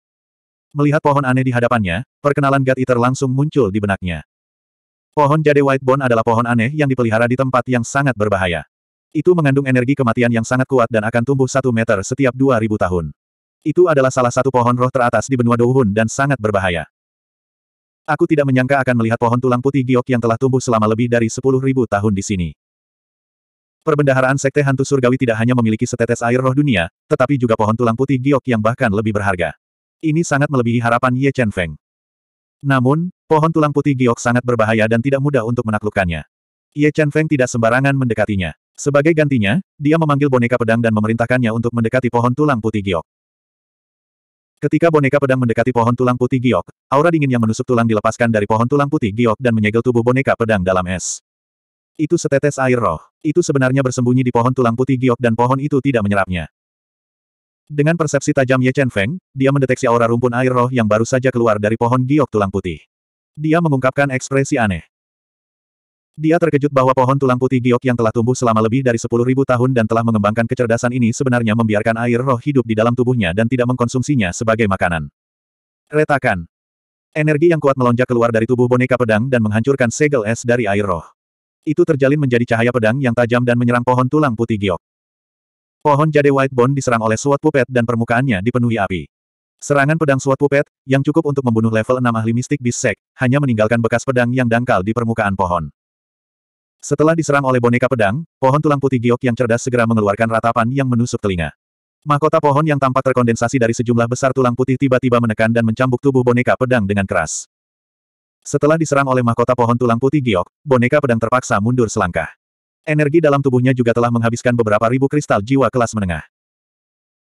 Melihat pohon aneh di hadapannya, perkenalan God Eater langsung muncul di benaknya. Pohon jade whitebone adalah pohon aneh yang dipelihara di tempat yang sangat berbahaya. Itu mengandung energi kematian yang sangat kuat dan akan tumbuh satu meter setiap dua ribu tahun. Itu adalah salah satu pohon roh teratas di benua Douhun dan sangat berbahaya. Aku tidak menyangka akan melihat pohon tulang putih giok yang telah tumbuh selama lebih dari sepuluh ribu tahun di sini. Perbendaharaan Sekte Hantu Surgawi tidak hanya memiliki setetes air roh dunia, tetapi juga pohon tulang putih giok yang bahkan lebih berharga. Ini sangat melebihi harapan Ye Chen Feng. Namun, pohon tulang putih giok sangat berbahaya dan tidak mudah untuk menaklukkannya. Ye Chen Feng tidak sembarangan mendekatinya. Sebagai gantinya, dia memanggil boneka pedang dan memerintahkannya untuk mendekati pohon tulang putih giok. Ketika boneka pedang mendekati pohon tulang putih giok, aura dingin yang menusuk tulang dilepaskan dari pohon tulang putih giok dan menyegel tubuh boneka pedang dalam es. Itu setetes air roh. Itu sebenarnya bersembunyi di pohon tulang putih giok dan pohon itu tidak menyerapnya. Dengan persepsi tajam Ye Chen Feng, dia mendeteksi aura rumpun air roh yang baru saja keluar dari pohon giok tulang putih. Dia mengungkapkan ekspresi aneh. Dia terkejut bahwa pohon tulang putih giok yang telah tumbuh selama lebih dari 10.000 tahun dan telah mengembangkan kecerdasan ini sebenarnya membiarkan air roh hidup di dalam tubuhnya dan tidak mengkonsumsinya sebagai makanan. Retakan. Energi yang kuat melonjak keluar dari tubuh boneka pedang dan menghancurkan segel es dari air roh. Itu terjalin menjadi cahaya pedang yang tajam dan menyerang pohon tulang putih giok. Pohon jade White Bone diserang oleh suat pupet dan permukaannya dipenuhi api. Serangan pedang suat pupet yang cukup untuk membunuh level 6 ahli mistik Bisek, hanya meninggalkan bekas pedang yang dangkal di permukaan pohon. Setelah diserang oleh boneka pedang, pohon tulang putih giok yang cerdas segera mengeluarkan ratapan yang menusuk telinga. Mahkota pohon yang tampak terkondensasi dari sejumlah besar tulang putih tiba-tiba menekan dan mencambuk tubuh boneka pedang dengan keras. Setelah diserang oleh mahkota pohon tulang putih giok, boneka pedang terpaksa mundur selangkah. Energi dalam tubuhnya juga telah menghabiskan beberapa ribu kristal jiwa kelas menengah.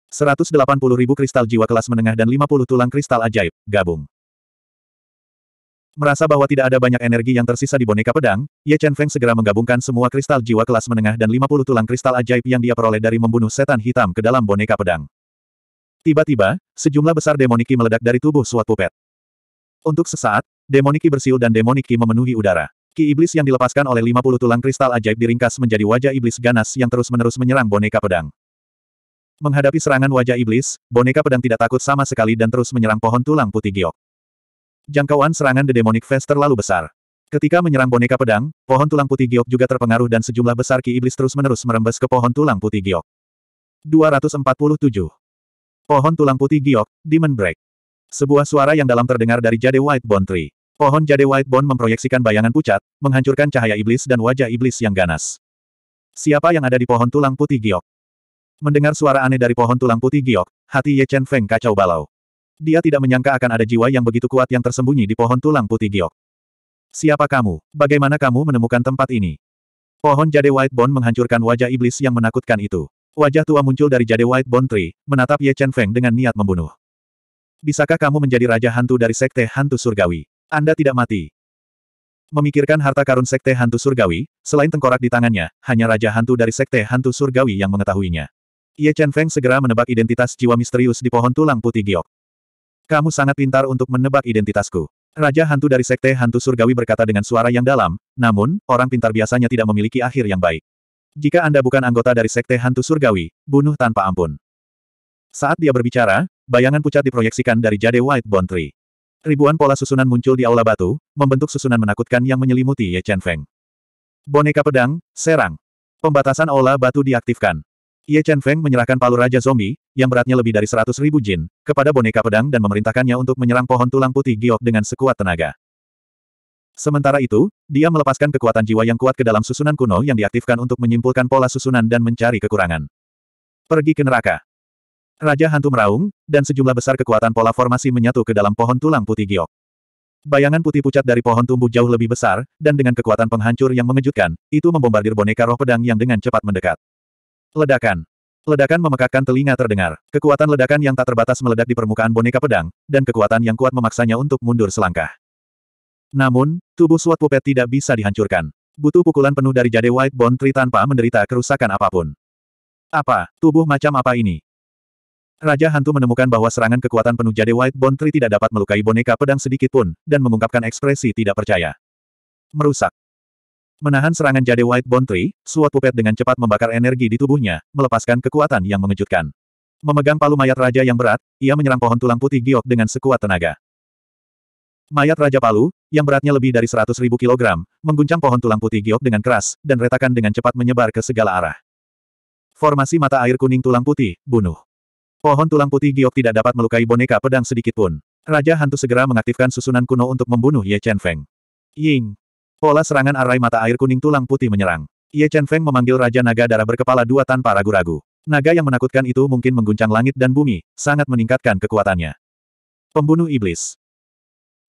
180 ribu kristal jiwa kelas menengah dan 50 tulang kristal ajaib, gabung. Merasa bahwa tidak ada banyak energi yang tersisa di boneka pedang, Ye Chen Feng segera menggabungkan semua kristal jiwa kelas menengah dan 50 tulang kristal ajaib yang dia peroleh dari membunuh setan hitam ke dalam boneka pedang. Tiba-tiba, sejumlah besar demoniki meledak dari tubuh suatu pupet. Untuk sesaat, demoniki bersiul dan demoniki memenuhi udara. Ki iblis yang dilepaskan oleh 50 tulang kristal ajaib diringkas menjadi wajah iblis ganas yang terus-menerus menyerang boneka pedang. Menghadapi serangan wajah iblis, boneka pedang tidak takut sama sekali dan terus menyerang pohon tulang putih giok. Jangkauan serangan The Demonic Fest terlalu besar. Ketika menyerang boneka pedang, pohon tulang putih giok juga terpengaruh dan sejumlah besar ki iblis terus-menerus merembes ke pohon tulang putih giok. 247. Pohon tulang putih giok, Demon Break. Sebuah suara yang dalam terdengar dari Jade White Bone Tree. Pohon Jade White Bone memproyeksikan bayangan pucat, menghancurkan cahaya iblis dan wajah iblis yang ganas. Siapa yang ada di pohon tulang putih giok? Mendengar suara aneh dari pohon tulang putih giok, hati Ye Chen Feng kacau balau. Dia tidak menyangka akan ada jiwa yang begitu kuat yang tersembunyi di pohon tulang putih giok. Siapa kamu? Bagaimana kamu menemukan tempat ini? Pohon Jade White Bone menghancurkan wajah iblis yang menakutkan itu. Wajah tua muncul dari Jade White Bone Tree, menatap Ye Chen Feng dengan niat membunuh. Bisakah kamu menjadi raja hantu dari sekte hantu surgawi? Anda tidak mati. Memikirkan harta karun sekte hantu surgawi, selain tengkorak di tangannya, hanya raja hantu dari sekte hantu surgawi yang mengetahuinya. Ye Chen Feng segera menebak identitas jiwa misterius di pohon tulang putih giok. Kamu sangat pintar untuk menebak identitasku. Raja hantu dari sekte hantu surgawi berkata dengan suara yang dalam, namun, orang pintar biasanya tidak memiliki akhir yang baik. Jika Anda bukan anggota dari sekte hantu surgawi, bunuh tanpa ampun. Saat dia berbicara, bayangan pucat diproyeksikan dari jade White Bond Tree. Ribuan pola susunan muncul di aula batu, membentuk susunan menakutkan yang menyelimuti Ye Chen Feng. Boneka pedang, serang. Pembatasan aula batu diaktifkan. Ye Chen Feng menyerahkan palu Raja Zombie, yang beratnya lebih dari seratus ribu jin, kepada boneka pedang dan memerintahkannya untuk menyerang pohon tulang putih giok dengan sekuat tenaga. Sementara itu, dia melepaskan kekuatan jiwa yang kuat ke dalam susunan kuno yang diaktifkan untuk menyimpulkan pola susunan dan mencari kekurangan. Pergi ke neraka. Raja hantu meraung, dan sejumlah besar kekuatan pola formasi menyatu ke dalam pohon tulang putih giok. Bayangan putih pucat dari pohon tumbuh jauh lebih besar, dan dengan kekuatan penghancur yang mengejutkan, itu membombardir boneka roh pedang yang dengan cepat mendekat. Ledakan. Ledakan memekakkan telinga terdengar. Kekuatan ledakan yang tak terbatas meledak di permukaan boneka pedang, dan kekuatan yang kuat memaksanya untuk mundur selangkah. Namun, tubuh suat pupet tidak bisa dihancurkan. Butuh pukulan penuh dari jade White Bone Tree tanpa menderita kerusakan apapun. Apa, tubuh macam apa ini? Raja Hantu menemukan bahwa serangan kekuatan penuh Jade White Bone Tree tidak dapat melukai boneka pedang sedikit pun, dan mengungkapkan ekspresi tidak percaya. Merusak. Menahan serangan Jade White Bone Tree, Suat Pupet dengan cepat membakar energi di tubuhnya, melepaskan kekuatan yang mengejutkan. Memegang palu mayat raja yang berat, ia menyerang pohon tulang putih giok dengan sekuat tenaga. Mayat Raja Palu, yang beratnya lebih dari 100 kg, mengguncang pohon tulang putih giok dengan keras, dan retakan dengan cepat menyebar ke segala arah. Formasi mata air kuning tulang putih, bunuh. Pohon tulang putih giok tidak dapat melukai boneka pedang sedikitpun. Raja Hantu segera mengaktifkan susunan kuno untuk membunuh Ye Chen Feng. Ying. Pola serangan arai mata air kuning tulang putih menyerang. Ye Chen Feng memanggil Raja Naga darah berkepala dua tanpa ragu-ragu. Naga yang menakutkan itu mungkin mengguncang langit dan bumi, sangat meningkatkan kekuatannya. Pembunuh Iblis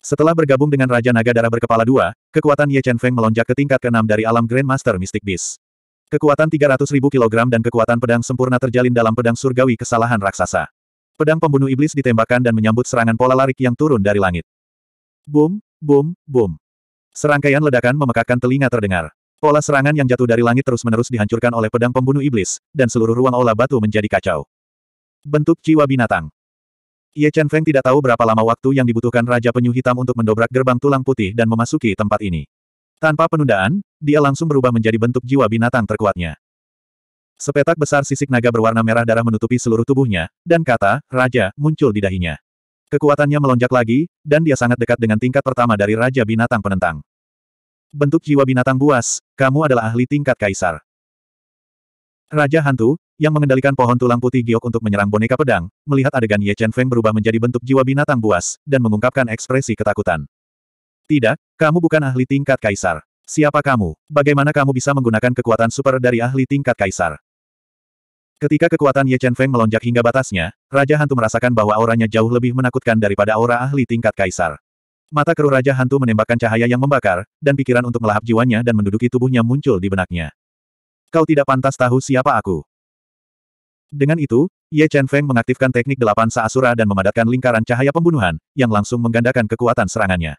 Setelah bergabung dengan Raja Naga Darah Berkepala Dua, kekuatan Ye Chen Feng melonjak ke tingkat keenam dari alam Grandmaster Mystic Beast. Kekuatan 300.000 kg dan kekuatan pedang sempurna terjalin dalam pedang surgawi kesalahan raksasa. Pedang pembunuh iblis ditembakkan dan menyambut serangan pola larik yang turun dari langit. Boom, boom, boom. Serangkaian ledakan memekakkan telinga terdengar. Pola serangan yang jatuh dari langit terus-menerus dihancurkan oleh pedang pembunuh iblis, dan seluruh ruang olah batu menjadi kacau. Bentuk jiwa binatang. Ye Chen Feng tidak tahu berapa lama waktu yang dibutuhkan Raja Penyu Hitam untuk mendobrak gerbang tulang putih dan memasuki tempat ini. Tanpa penundaan, dia langsung berubah menjadi bentuk jiwa binatang terkuatnya. Sepetak besar sisik naga berwarna merah darah menutupi seluruh tubuhnya, dan kata, Raja, muncul di dahinya. Kekuatannya melonjak lagi, dan dia sangat dekat dengan tingkat pertama dari Raja Binatang Penentang. Bentuk jiwa binatang buas, kamu adalah ahli tingkat kaisar. Raja Hantu, yang mengendalikan pohon tulang putih giok untuk menyerang boneka pedang, melihat adegan Ye Chen Feng berubah menjadi bentuk jiwa binatang buas, dan mengungkapkan ekspresi ketakutan. Tidak, kamu bukan ahli tingkat kaisar. Siapa kamu? Bagaimana kamu bisa menggunakan kekuatan super dari ahli tingkat kaisar? Ketika kekuatan Ye Chen Feng melonjak hingga batasnya, Raja Hantu merasakan bahwa auranya jauh lebih menakutkan daripada aura ahli tingkat kaisar. Mata keruh Raja Hantu menembakkan cahaya yang membakar, dan pikiran untuk melahap jiwanya dan menduduki tubuhnya muncul di benaknya. Kau tidak pantas tahu siapa aku. Dengan itu, Ye Chen Feng mengaktifkan teknik delapan saasura dan memadatkan lingkaran cahaya pembunuhan, yang langsung menggandakan kekuatan serangannya.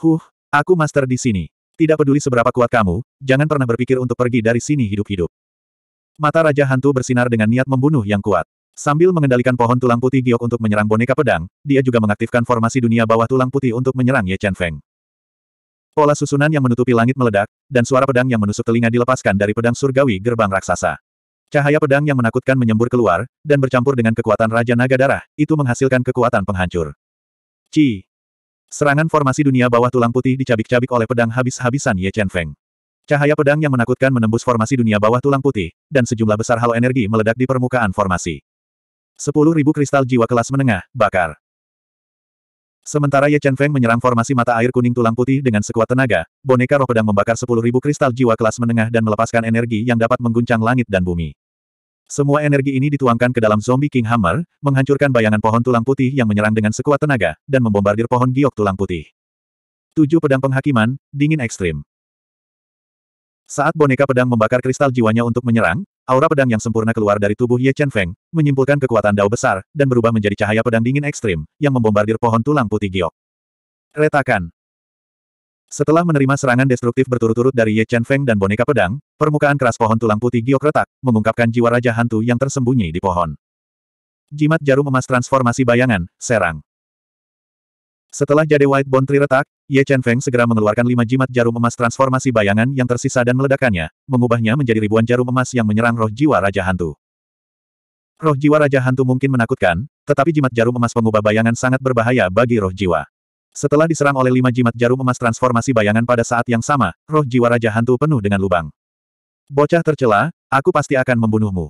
Huh, aku master di sini. Tidak peduli seberapa kuat kamu, jangan pernah berpikir untuk pergi dari sini hidup-hidup. Mata Raja Hantu bersinar dengan niat membunuh yang kuat. Sambil mengendalikan pohon tulang putih giok untuk menyerang boneka pedang, dia juga mengaktifkan formasi dunia bawah tulang putih untuk menyerang Ye Chen Feng. Pola susunan yang menutupi langit meledak, dan suara pedang yang menusuk telinga dilepaskan dari pedang surgawi gerbang raksasa. Cahaya pedang yang menakutkan menyembur keluar, dan bercampur dengan kekuatan Raja Naga Darah, itu menghasilkan kekuatan penghancur. Ci, Serangan formasi dunia bawah tulang putih dicabik-cabik oleh pedang habis-habisan Ye Chen Feng. Cahaya pedang yang menakutkan menembus formasi dunia bawah tulang putih, dan sejumlah besar halo energi meledak di permukaan formasi. Sepuluh ribu kristal jiwa kelas menengah, bakar. Sementara Ye Chen Feng menyerang formasi mata air kuning tulang putih dengan sekuat tenaga, boneka roh pedang membakar 10.000 kristal jiwa kelas menengah dan melepaskan energi yang dapat mengguncang langit dan bumi. Semua energi ini dituangkan ke dalam zombie King Hammer, menghancurkan bayangan pohon tulang putih yang menyerang dengan sekuat tenaga, dan membombardir pohon giok tulang putih. Tujuh pedang penghakiman, dingin ekstrim. Saat boneka pedang membakar kristal jiwanya untuk menyerang, aura pedang yang sempurna keluar dari tubuh Ye Chen Feng, menyimpulkan kekuatan dao besar, dan berubah menjadi cahaya pedang dingin ekstrim, yang membombardir pohon tulang putih giok. Retakan. Setelah menerima serangan destruktif berturut-turut dari Ye Chen Feng dan boneka pedang, permukaan keras pohon tulang putih giok retak, mengungkapkan jiwa raja hantu yang tersembunyi di pohon. Jimat jarum emas transformasi bayangan, serang. Setelah jade white bone tree retak, Ye Chen Feng segera mengeluarkan lima jimat jarum emas transformasi bayangan yang tersisa dan meledakannya, mengubahnya menjadi ribuan jarum emas yang menyerang roh jiwa raja hantu. Roh jiwa raja hantu mungkin menakutkan, tetapi jimat jarum emas pengubah bayangan sangat berbahaya bagi roh jiwa. Setelah diserang oleh lima jimat jarum emas transformasi bayangan pada saat yang sama, roh jiwa Raja Hantu penuh dengan lubang. Bocah tercela, aku pasti akan membunuhmu.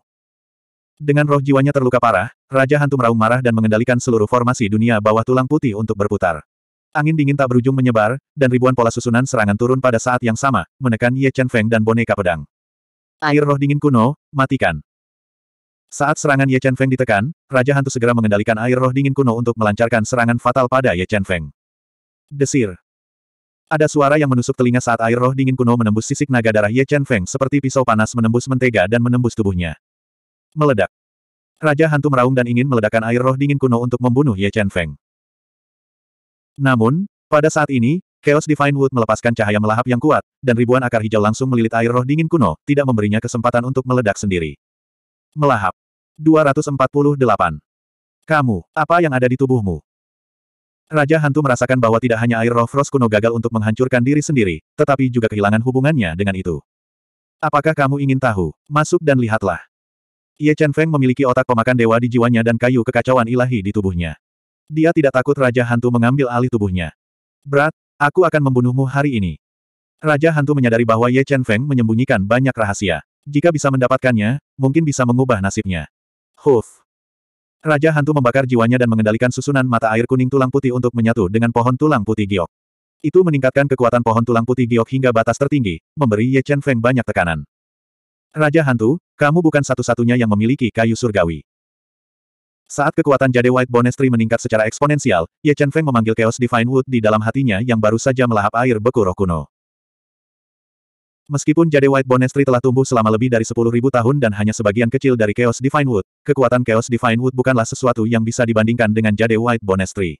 Dengan roh jiwanya terluka parah, Raja Hantu meraung marah dan mengendalikan seluruh formasi dunia bawah tulang putih untuk berputar. Angin dingin tak berujung menyebar, dan ribuan pola susunan serangan turun pada saat yang sama, menekan Ye Chen Feng dan boneka pedang. Air roh dingin kuno, matikan. Saat serangan Ye Chen Feng ditekan, Raja Hantu segera mengendalikan air roh dingin kuno untuk melancarkan serangan fatal pada Ye Chen Feng. Desir. Ada suara yang menusuk telinga saat air roh dingin kuno menembus sisik naga darah Ye Chen Feng seperti pisau panas menembus mentega dan menembus tubuhnya. Meledak. Raja hantu meraung dan ingin meledakkan air roh dingin kuno untuk membunuh Ye Chen Feng. Namun, pada saat ini, Chaos Divine Wood melepaskan cahaya melahap yang kuat, dan ribuan akar hijau langsung melilit air roh dingin kuno, tidak memberinya kesempatan untuk meledak sendiri. Melahap. 248. Kamu, apa yang ada di tubuhmu? Raja Hantu merasakan bahwa tidak hanya air roh Frost kuno gagal untuk menghancurkan diri sendiri, tetapi juga kehilangan hubungannya dengan itu. Apakah kamu ingin tahu? Masuk dan lihatlah. Ye Chen Feng memiliki otak pemakan dewa di jiwanya dan kayu kekacauan ilahi di tubuhnya. Dia tidak takut Raja Hantu mengambil alih tubuhnya. Berat, aku akan membunuhmu hari ini. Raja Hantu menyadari bahwa Ye Chen Feng menyembunyikan banyak rahasia. Jika bisa mendapatkannya, mungkin bisa mengubah nasibnya. Huf, Raja hantu membakar jiwanya dan mengendalikan susunan mata air kuning tulang putih untuk menyatu dengan pohon tulang putih giok. Itu meningkatkan kekuatan pohon tulang putih giok hingga batas tertinggi, memberi Ye Chen Feng banyak tekanan. Raja hantu, kamu bukan satu-satunya yang memiliki kayu surgawi. Saat kekuatan jade White Bonestry meningkat secara eksponensial, Ye Chen Feng memanggil Chaos Divine Wood di dalam hatinya yang baru saja melahap air beku roh kuno. Meskipun Jade White Bonestri telah tumbuh selama lebih dari 10.000 tahun dan hanya sebagian kecil dari Chaos Divine Wood, kekuatan Chaos Divine Wood bukanlah sesuatu yang bisa dibandingkan dengan Jade White Bonestri.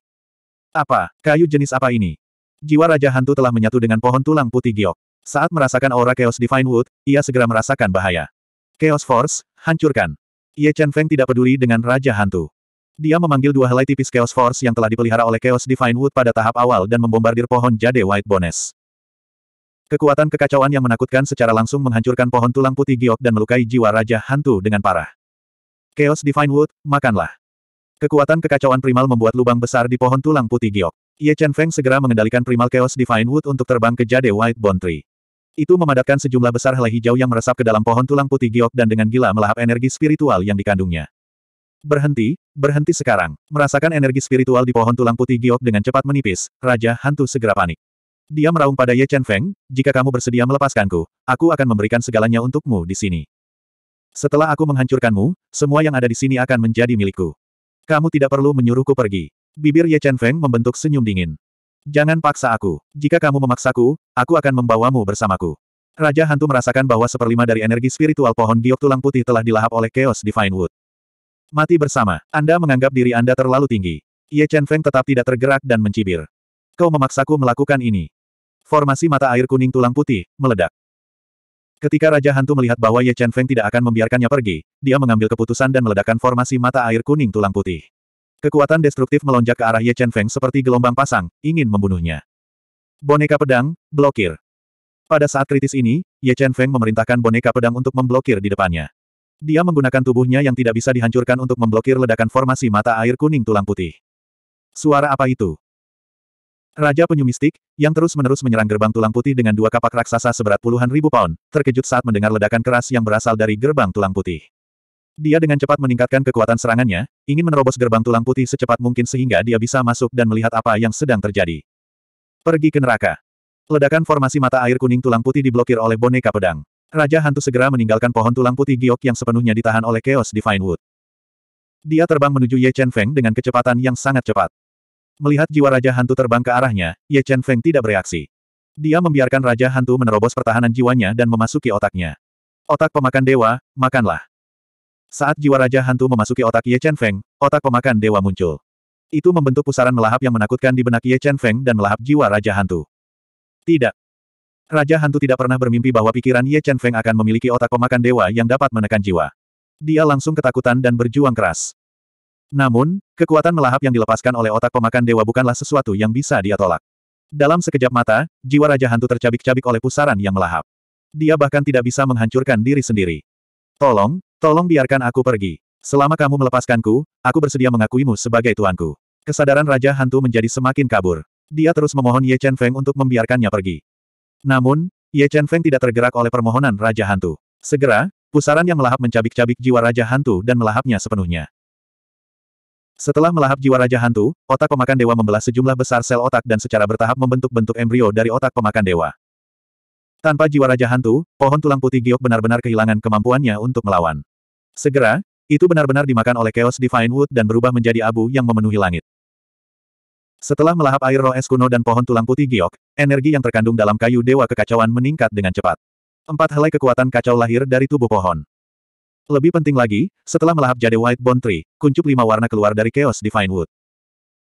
Apa, kayu jenis apa ini? Jiwa Raja Hantu telah menyatu dengan pohon tulang putih giok. Saat merasakan aura Chaos Divine Wood, ia segera merasakan bahaya. Chaos Force, hancurkan. Ye Chen Feng tidak peduli dengan Raja Hantu. Dia memanggil dua helai tipis Chaos Force yang telah dipelihara oleh Chaos Divine Wood pada tahap awal dan membombardir pohon Jade White Bones. Kekuatan kekacauan yang menakutkan secara langsung menghancurkan pohon tulang putih giok dan melukai jiwa Raja Hantu dengan parah. Chaos Divine Wood, makanlah. Kekuatan kekacauan primal membuat lubang besar di pohon tulang putih giok. Ye Chen Feng segera mengendalikan primal Chaos Divine Wood untuk terbang ke Jade White Bone Tree. Itu memadatkan sejumlah besar helai hijau yang meresap ke dalam pohon tulang putih giok dan dengan gila melahap energi spiritual yang dikandungnya. Berhenti, berhenti sekarang. Merasakan energi spiritual di pohon tulang putih giok dengan cepat menipis, Raja Hantu segera panik. Dia meraung pada Ye Chen Feng, jika kamu bersedia melepaskanku, aku akan memberikan segalanya untukmu di sini. Setelah aku menghancurkanmu, semua yang ada di sini akan menjadi milikku. Kamu tidak perlu menyuruhku pergi. Bibir Ye Chen Feng membentuk senyum dingin. Jangan paksa aku. Jika kamu memaksaku, aku akan membawamu bersamaku. Raja Hantu merasakan bahwa seperlima dari energi spiritual pohon giok tulang putih telah dilahap oleh Chaos Divine Wood. Mati bersama. Anda menganggap diri Anda terlalu tinggi. Ye Chen Feng tetap tidak tergerak dan mencibir. Kau memaksaku melakukan ini. Formasi mata air kuning tulang putih, meledak. Ketika Raja Hantu melihat bahwa Ye Chen Feng tidak akan membiarkannya pergi, dia mengambil keputusan dan meledakkan formasi mata air kuning tulang putih. Kekuatan destruktif melonjak ke arah Ye Chen Feng seperti gelombang pasang, ingin membunuhnya. Boneka pedang, blokir. Pada saat kritis ini, Ye Chen Feng memerintahkan boneka pedang untuk memblokir di depannya. Dia menggunakan tubuhnya yang tidak bisa dihancurkan untuk memblokir ledakan formasi mata air kuning tulang putih. Suara apa itu? Raja Penyu Mistik, yang terus-menerus menyerang gerbang tulang putih dengan dua kapak raksasa seberat puluhan ribu pound, terkejut saat mendengar ledakan keras yang berasal dari gerbang tulang putih. Dia dengan cepat meningkatkan kekuatan serangannya, ingin menerobos gerbang tulang putih secepat mungkin sehingga dia bisa masuk dan melihat apa yang sedang terjadi. Pergi ke neraka. Ledakan formasi mata air kuning tulang putih diblokir oleh boneka pedang. Raja Hantu segera meninggalkan pohon tulang putih giok yang sepenuhnya ditahan oleh Chaos Divine Wood. Dia terbang menuju Ye Chen Feng dengan kecepatan yang sangat cepat. Melihat jiwa Raja Hantu terbang ke arahnya, Ye Chen Feng tidak bereaksi. Dia membiarkan Raja Hantu menerobos pertahanan jiwanya dan memasuki otaknya. Otak pemakan dewa, makanlah. Saat jiwa Raja Hantu memasuki otak Ye Chen Feng, otak pemakan dewa muncul. Itu membentuk pusaran melahap yang menakutkan di benak Ye Chen Feng dan melahap jiwa Raja Hantu. Tidak. Raja Hantu tidak pernah bermimpi bahwa pikiran Ye Chen Feng akan memiliki otak pemakan dewa yang dapat menekan jiwa. Dia langsung ketakutan dan berjuang keras. Namun, kekuatan melahap yang dilepaskan oleh otak pemakan dewa bukanlah sesuatu yang bisa dia tolak. Dalam sekejap mata, jiwa Raja Hantu tercabik-cabik oleh pusaran yang melahap. Dia bahkan tidak bisa menghancurkan diri sendiri. Tolong, tolong biarkan aku pergi. Selama kamu melepaskanku, aku bersedia mengakuimu sebagai tuanku. Kesadaran Raja Hantu menjadi semakin kabur. Dia terus memohon Ye Chen Feng untuk membiarkannya pergi. Namun, Ye Chen Feng tidak tergerak oleh permohonan Raja Hantu. Segera, pusaran yang melahap mencabik-cabik jiwa Raja Hantu dan melahapnya sepenuhnya. Setelah melahap jiwa Raja Hantu, otak pemakan dewa membelah sejumlah besar sel otak dan secara bertahap membentuk bentuk embrio dari otak pemakan dewa. Tanpa jiwa Raja Hantu, pohon tulang putih giok benar-benar kehilangan kemampuannya untuk melawan. Segera, itu benar-benar dimakan oleh Chaos Divine Wood dan berubah menjadi abu yang memenuhi langit. Setelah melahap air roh es kuno dan pohon tulang putih giok, energi yang terkandung dalam kayu dewa kekacauan meningkat dengan cepat. Empat helai kekuatan kacau lahir dari tubuh pohon. Lebih penting lagi, setelah melahap jade White Bone Tree, kuncup lima warna keluar dari Chaos Divine Wood.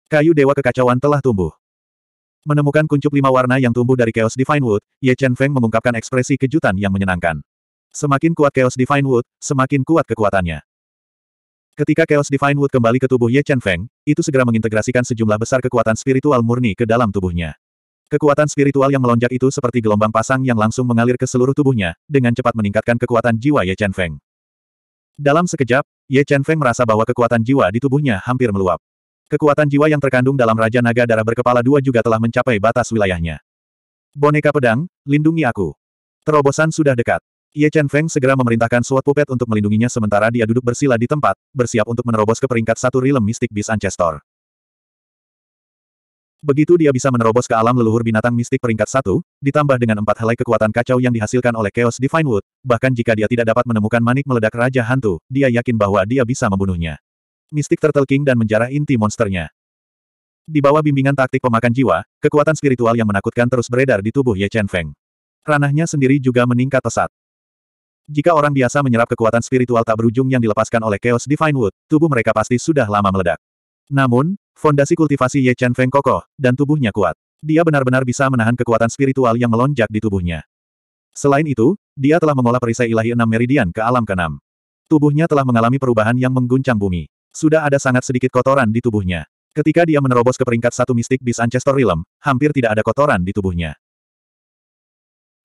Kayu Dewa Kekacauan telah tumbuh. Menemukan kuncup lima warna yang tumbuh dari Chaos Divine Wood, Ye Chen Feng mengungkapkan ekspresi kejutan yang menyenangkan. Semakin kuat Chaos Divine Wood, semakin kuat kekuatannya. Ketika Chaos Divine Wood kembali ke tubuh Ye Chen Feng, itu segera mengintegrasikan sejumlah besar kekuatan spiritual murni ke dalam tubuhnya. Kekuatan spiritual yang melonjak itu seperti gelombang pasang yang langsung mengalir ke seluruh tubuhnya, dengan cepat meningkatkan kekuatan jiwa Ye Chen Feng. Dalam sekejap, Ye Chen Feng merasa bahwa kekuatan jiwa di tubuhnya hampir meluap. Kekuatan jiwa yang terkandung dalam Raja Naga Darah Berkepala Dua juga telah mencapai batas wilayahnya. Boneka pedang, lindungi aku. Terobosan sudah dekat. Ye Chen Feng segera memerintahkan Sword Puppet untuk melindunginya sementara dia duduk bersila di tempat, bersiap untuk menerobos ke peringkat satu rilem mistik bis Ancestor. Begitu dia bisa menerobos ke alam leluhur binatang mistik peringkat satu, ditambah dengan empat helai kekuatan kacau yang dihasilkan oleh Chaos Divine Wood, bahkan jika dia tidak dapat menemukan manik meledak Raja Hantu, dia yakin bahwa dia bisa membunuhnya. Mistik Turtle King dan menjarah inti monsternya. Di bawah bimbingan taktik pemakan jiwa, kekuatan spiritual yang menakutkan terus beredar di tubuh Ye Chen Feng. Ranahnya sendiri juga meningkat pesat. Jika orang biasa menyerap kekuatan spiritual tak berujung yang dilepaskan oleh Chaos Divine Wood, tubuh mereka pasti sudah lama meledak. Namun, fondasi kultivasi Ye Chen Feng kokoh, dan tubuhnya kuat. Dia benar-benar bisa menahan kekuatan spiritual yang melonjak di tubuhnya. Selain itu, dia telah mengolah perisai ilahi enam meridian ke alam keenam. Tubuhnya telah mengalami perubahan yang mengguncang bumi. Sudah ada sangat sedikit kotoran di tubuhnya. Ketika dia menerobos ke peringkat satu mistik di Ancestor Realm, hampir tidak ada kotoran di tubuhnya.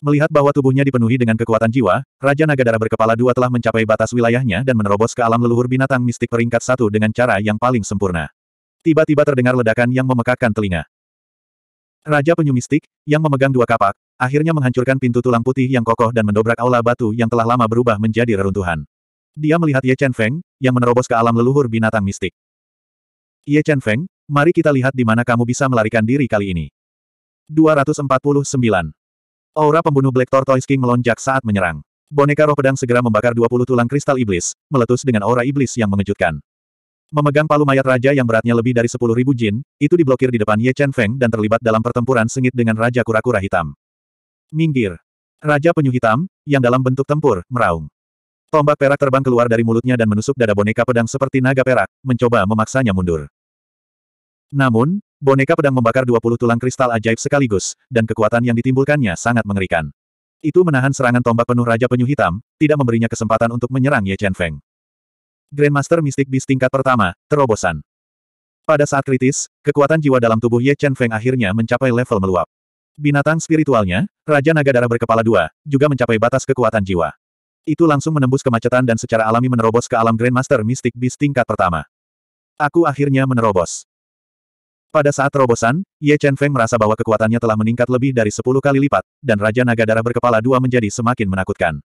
Melihat bahwa tubuhnya dipenuhi dengan kekuatan jiwa, Raja Naga Darah berkepala dua telah mencapai batas wilayahnya dan menerobos ke alam leluhur binatang mistik peringkat satu dengan cara yang paling sempurna. Tiba-tiba terdengar ledakan yang memekakkan telinga. Raja penyu mistik, yang memegang dua kapak, akhirnya menghancurkan pintu tulang putih yang kokoh dan mendobrak aula batu yang telah lama berubah menjadi reruntuhan. Dia melihat Ye Chen Feng, yang menerobos ke alam leluhur binatang mistik. Ye Chen Feng, mari kita lihat di mana kamu bisa melarikan diri kali ini. 249 Aura pembunuh Black Tortoise King melonjak saat menyerang. Boneka roh pedang segera membakar 20 tulang kristal iblis, meletus dengan aura iblis yang mengejutkan. Memegang palu mayat raja yang beratnya lebih dari 10.000 jin, itu diblokir di depan Ye Chen Feng dan terlibat dalam pertempuran sengit dengan Raja Kura-Kura Hitam. Minggir. Raja Penyu Hitam, yang dalam bentuk tempur, meraung. Tombak perak terbang keluar dari mulutnya dan menusuk dada boneka pedang seperti naga perak, mencoba memaksanya mundur. Namun, boneka pedang membakar 20 tulang kristal ajaib sekaligus, dan kekuatan yang ditimbulkannya sangat mengerikan. Itu menahan serangan tombak penuh Raja Penyu Hitam, tidak memberinya kesempatan untuk menyerang Ye Chen Feng. Grandmaster Mystic Beast tingkat pertama, terobosan. Pada saat kritis, kekuatan jiwa dalam tubuh Ye Chen Feng akhirnya mencapai level meluap. Binatang spiritualnya, Raja Naga Darah berkepala dua, juga mencapai batas kekuatan jiwa. Itu langsung menembus kemacetan dan secara alami menerobos ke alam Grandmaster Mystic Beast tingkat pertama. Aku akhirnya menerobos. Pada saat terobosan, Ye Chen Feng merasa bahwa kekuatannya telah meningkat lebih dari sepuluh kali lipat, dan Raja Naga Darah berkepala dua menjadi semakin menakutkan.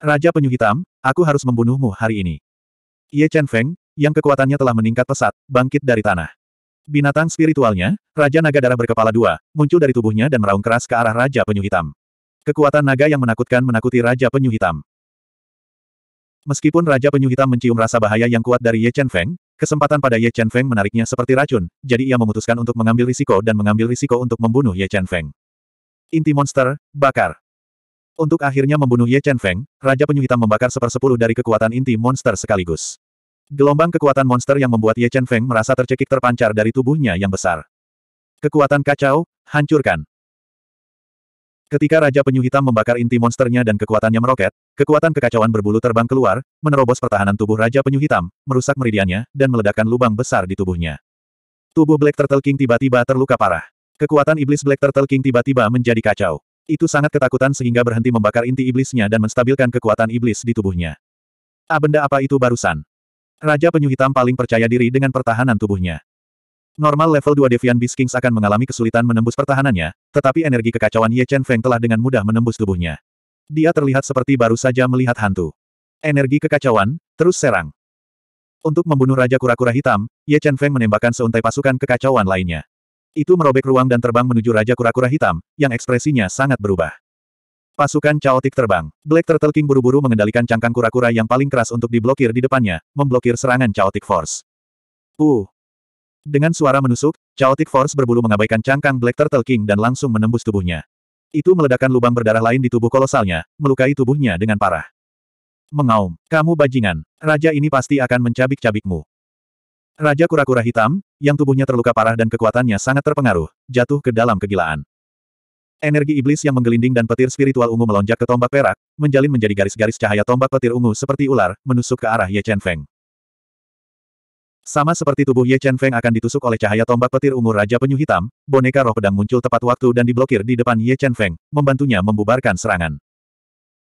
Raja Penyu Hitam, aku harus membunuhmu hari ini. Ye Chen Feng, yang kekuatannya telah meningkat pesat, bangkit dari tanah. Binatang spiritualnya, Raja Naga Darah berkepala dua, muncul dari tubuhnya dan meraung keras ke arah Raja Penyu Hitam. Kekuatan naga yang menakutkan menakuti Raja Penyu Hitam. Meskipun Raja Penyu Hitam mencium rasa bahaya yang kuat dari Ye Chen Feng, Kesempatan pada Ye Chen Feng menariknya seperti racun, jadi ia memutuskan untuk mengambil risiko dan mengambil risiko untuk membunuh Ye Chen Feng. Inti monster, bakar. Untuk akhirnya membunuh Ye Chen Feng, Raja Penyu Hitam membakar sepersepuluh dari kekuatan inti monster sekaligus. Gelombang kekuatan monster yang membuat Ye Chen Feng merasa tercekik terpancar dari tubuhnya yang besar. Kekuatan kacau, hancurkan. Ketika Raja Penyu Hitam membakar inti monsternya dan kekuatannya meroket, kekuatan kekacauan berbulu terbang keluar, menerobos pertahanan tubuh Raja Penyu Hitam, merusak meridiannya, dan meledakkan lubang besar di tubuhnya. Tubuh Black Turtle King tiba-tiba terluka parah. Kekuatan iblis Black Turtle King tiba-tiba menjadi kacau. Itu sangat ketakutan sehingga berhenti membakar inti iblisnya dan menstabilkan kekuatan iblis di tubuhnya. Ah benda apa itu barusan? Raja Penyu Hitam paling percaya diri dengan pertahanan tubuhnya. Normal level 2 Devian Beast Kings akan mengalami kesulitan menembus pertahanannya, tetapi energi kekacauan Ye Chen Feng telah dengan mudah menembus tubuhnya. Dia terlihat seperti baru saja melihat hantu. Energi kekacauan, terus serang. Untuk membunuh Raja Kura-Kura Hitam, Ye Chen Feng menembakkan seuntai pasukan kekacauan lainnya. Itu merobek ruang dan terbang menuju Raja Kura-Kura Hitam, yang ekspresinya sangat berubah. Pasukan caotik terbang. Black Turtle King buru-buru mengendalikan cangkang kura-kura yang paling keras untuk diblokir di depannya, memblokir serangan caotik force. Uh, dengan suara menusuk, Chaotic Force berbulu mengabaikan cangkang Black Turtle King dan langsung menembus tubuhnya. Itu meledakkan lubang berdarah lain di tubuh kolosalnya, melukai tubuhnya dengan parah. Mengaum, kamu bajingan, raja ini pasti akan mencabik-cabikmu. Raja kura-kura hitam, yang tubuhnya terluka parah dan kekuatannya sangat terpengaruh, jatuh ke dalam kegilaan. Energi iblis yang menggelinding dan petir spiritual ungu melonjak ke tombak perak, menjalin menjadi garis-garis cahaya tombak petir ungu seperti ular, menusuk ke arah Ye Chen Feng. Sama seperti tubuh Ye Chen Feng akan ditusuk oleh cahaya tombak petir ungu Raja Penyu Hitam, boneka roh pedang muncul tepat waktu dan diblokir di depan Ye Chen Feng, membantunya membubarkan serangan.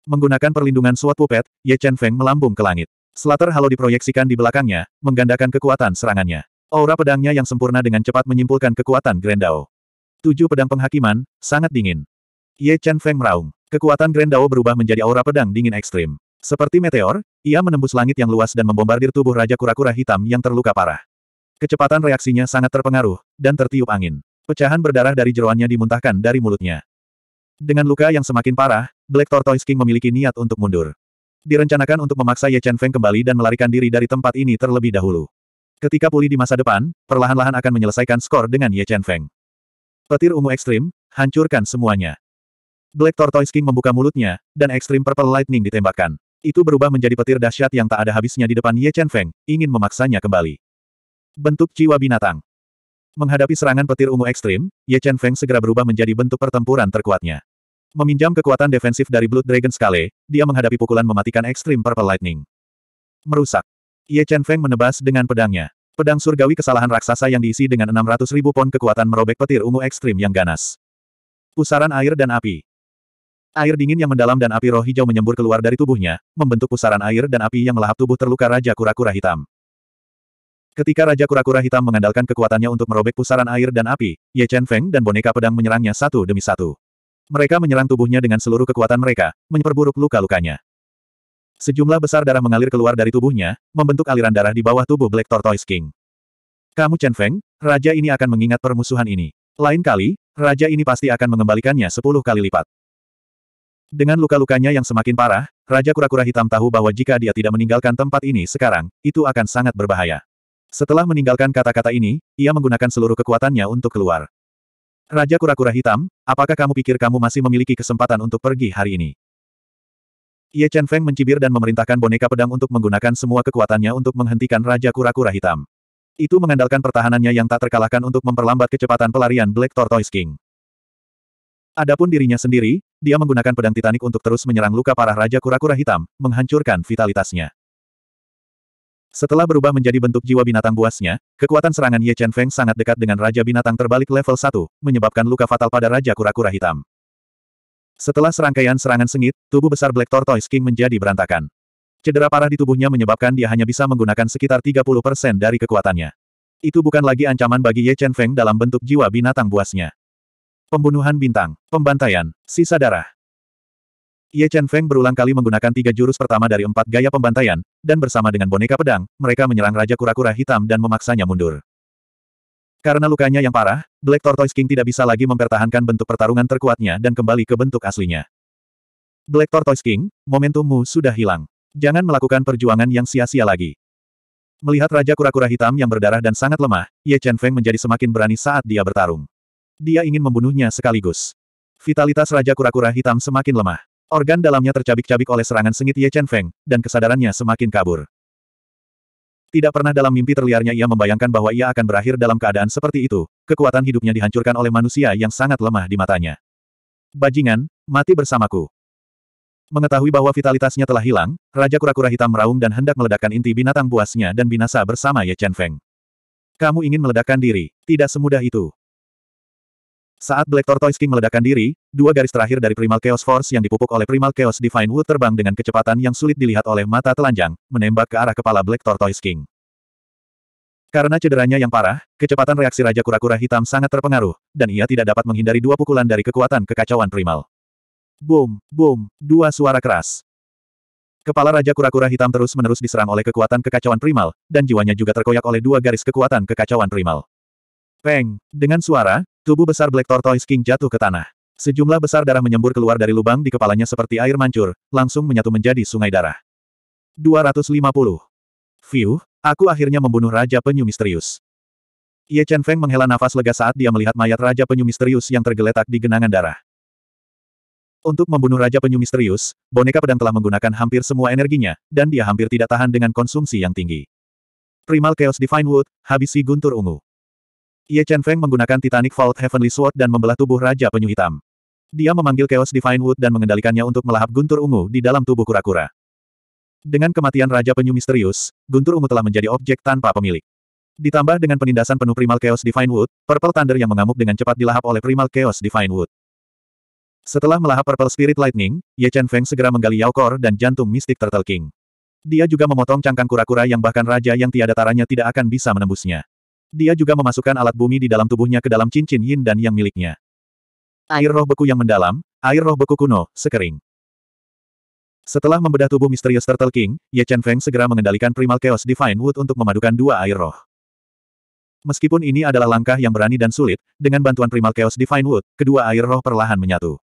Menggunakan perlindungan suatu pupet, Ye Chen Feng melambung ke langit. Slater Halo diproyeksikan di belakangnya, menggandakan kekuatan serangannya. Aura pedangnya yang sempurna dengan cepat menyimpulkan kekuatan Grendao. Tujuh pedang penghakiman, sangat dingin. Ye Chen Feng meraung. Kekuatan Grendao berubah menjadi aura pedang dingin ekstrim. Seperti meteor, ia menembus langit yang luas dan membombardir tubuh Raja Kura-Kura Hitam yang terluka parah. Kecepatan reaksinya sangat terpengaruh, dan tertiup angin. Pecahan berdarah dari jeroannya dimuntahkan dari mulutnya. Dengan luka yang semakin parah, Black Tortoise King memiliki niat untuk mundur. Direncanakan untuk memaksa Ye Chen Feng kembali dan melarikan diri dari tempat ini terlebih dahulu. Ketika pulih di masa depan, perlahan-lahan akan menyelesaikan skor dengan Ye Chen Feng. Petir ungu ekstrim, hancurkan semuanya. Black Tortoise King membuka mulutnya, dan ekstrim Purple Lightning ditembakkan. Itu berubah menjadi petir dahsyat yang tak ada habisnya di depan Ye Chen Feng, ingin memaksanya kembali. Bentuk jiwa binatang. Menghadapi serangan petir ungu ekstrim, Ye Chen Feng segera berubah menjadi bentuk pertempuran terkuatnya. Meminjam kekuatan defensif dari Blood Dragon Scale, dia menghadapi pukulan mematikan ekstrim Purple Lightning. Merusak. Ye Chen Feng menebas dengan pedangnya. Pedang surgawi kesalahan raksasa yang diisi dengan 600 ribu pon kekuatan merobek petir ungu ekstrim yang ganas. Pusaran air dan api. Air dingin yang mendalam dan api roh hijau menyembur keluar dari tubuhnya, membentuk pusaran air dan api yang melahap tubuh terluka Raja Kura-Kura Hitam. Ketika Raja Kura-Kura Hitam mengandalkan kekuatannya untuk merobek pusaran air dan api, Ye Chen Feng dan boneka pedang menyerangnya satu demi satu. Mereka menyerang tubuhnya dengan seluruh kekuatan mereka, memperburuk luka-lukanya. Sejumlah besar darah mengalir keluar dari tubuhnya, membentuk aliran darah di bawah tubuh Black Tortoise King. Kamu Chen Feng, raja ini akan mengingat permusuhan ini. Lain kali, raja ini pasti akan mengembalikannya sepuluh kali lipat. Dengan luka-lukanya yang semakin parah, Raja Kura-Kura Hitam tahu bahwa jika dia tidak meninggalkan tempat ini sekarang, itu akan sangat berbahaya. Setelah meninggalkan kata-kata ini, ia menggunakan seluruh kekuatannya untuk keluar. Raja Kura-Kura Hitam, apakah kamu pikir kamu masih memiliki kesempatan untuk pergi hari ini? Ye Chen Feng mencibir dan memerintahkan boneka pedang untuk menggunakan semua kekuatannya untuk menghentikan Raja Kura-Kura Hitam. Itu mengandalkan pertahanannya yang tak terkalahkan untuk memperlambat kecepatan pelarian Black Tortoise King. Adapun dirinya sendiri, dia menggunakan pedang titanik untuk terus menyerang luka parah Raja Kura-Kura Hitam, menghancurkan vitalitasnya. Setelah berubah menjadi bentuk jiwa binatang buasnya, kekuatan serangan Ye Chen Feng sangat dekat dengan Raja Binatang Terbalik level 1, menyebabkan luka fatal pada Raja Kura-Kura Hitam. Setelah serangkaian serangan sengit, tubuh besar Black Tortoise King menjadi berantakan. Cedera parah di tubuhnya menyebabkan dia hanya bisa menggunakan sekitar 30% dari kekuatannya. Itu bukan lagi ancaman bagi Ye Chen Feng dalam bentuk jiwa binatang buasnya. Pembunuhan bintang. Pembantaian. Sisa darah. Ye Chen Feng berulang kali menggunakan tiga jurus pertama dari empat gaya pembantaian, dan bersama dengan boneka pedang, mereka menyerang Raja Kura-Kura Hitam dan memaksanya mundur. Karena lukanya yang parah, Black Tortoise King tidak bisa lagi mempertahankan bentuk pertarungan terkuatnya dan kembali ke bentuk aslinya. Black Tortoise King, momentummu sudah hilang. Jangan melakukan perjuangan yang sia-sia lagi. Melihat Raja Kura-Kura Hitam yang berdarah dan sangat lemah, Ye Chen Feng menjadi semakin berani saat dia bertarung. Dia ingin membunuhnya sekaligus. Vitalitas Raja Kura-Kura Hitam semakin lemah. Organ dalamnya tercabik-cabik oleh serangan sengit Ye Chen Feng, dan kesadarannya semakin kabur. Tidak pernah dalam mimpi terliarnya ia membayangkan bahwa ia akan berakhir dalam keadaan seperti itu, kekuatan hidupnya dihancurkan oleh manusia yang sangat lemah di matanya. Bajingan, mati bersamaku. Mengetahui bahwa vitalitasnya telah hilang, Raja Kura-Kura Hitam meraung dan hendak meledakkan inti binatang buasnya dan binasa bersama Ye Chen Feng. Kamu ingin meledakkan diri, tidak semudah itu. Saat Black Tortoise King meledakkan diri, dua garis terakhir dari Primal Chaos Force yang dipupuk oleh Primal Chaos Divine Wood terbang dengan kecepatan yang sulit dilihat oleh mata telanjang, menembak ke arah kepala Black Tortoise King. Karena cederanya yang parah, kecepatan reaksi Raja Kura-Kura Hitam sangat terpengaruh, dan ia tidak dapat menghindari dua pukulan dari kekuatan kekacauan Primal. Boom, boom, dua suara keras. Kepala Raja Kura-Kura Hitam terus-menerus diserang oleh kekuatan kekacauan Primal, dan jiwanya juga terkoyak oleh dua garis kekuatan kekacauan Primal. Peng! Dengan suara, Tubuh besar Black Tortoise King jatuh ke tanah. Sejumlah besar darah menyembur keluar dari lubang di kepalanya seperti air mancur, langsung menyatu menjadi sungai darah. 250. View, aku akhirnya membunuh Raja Penyu Misterius. Ye Chen Feng menghela nafas lega saat dia melihat mayat Raja Penyu Misterius yang tergeletak di genangan darah. Untuk membunuh Raja Penyu Misterius, boneka pedang telah menggunakan hampir semua energinya, dan dia hampir tidak tahan dengan konsumsi yang tinggi. Primal Chaos Divine Wood, habisi guntur ungu. Ye Chen Feng menggunakan Titanic Vault Heavenly Sword dan membelah tubuh Raja Penyu Hitam. Dia memanggil Chaos Divine Wood dan mengendalikannya untuk melahap guntur ungu di dalam tubuh kura-kura. Dengan kematian Raja Penyu Misterius, guntur ungu telah menjadi objek tanpa pemilik. Ditambah dengan penindasan penuh Primal Chaos Divine Wood, Purple Thunder yang mengamuk dengan cepat dilahap oleh Primal Chaos Divine Wood. Setelah melahap Purple Spirit Lightning, Ye Chen Feng segera menggali Yao Core dan jantung mistik Turtle King. Dia juga memotong cangkang kura-kura yang bahkan raja yang tiada taranya tidak akan bisa menembusnya. Dia juga memasukkan alat bumi di dalam tubuhnya ke dalam cincin yin dan yang miliknya. Air roh beku yang mendalam, air roh beku kuno, sekering. Setelah membedah tubuh misterius Turtle King, Ye Chen Feng segera mengendalikan Primal Chaos Divine Wood untuk memadukan dua air roh. Meskipun ini adalah langkah yang berani dan sulit, dengan bantuan Primal Chaos Divine Wood, kedua air roh perlahan menyatu.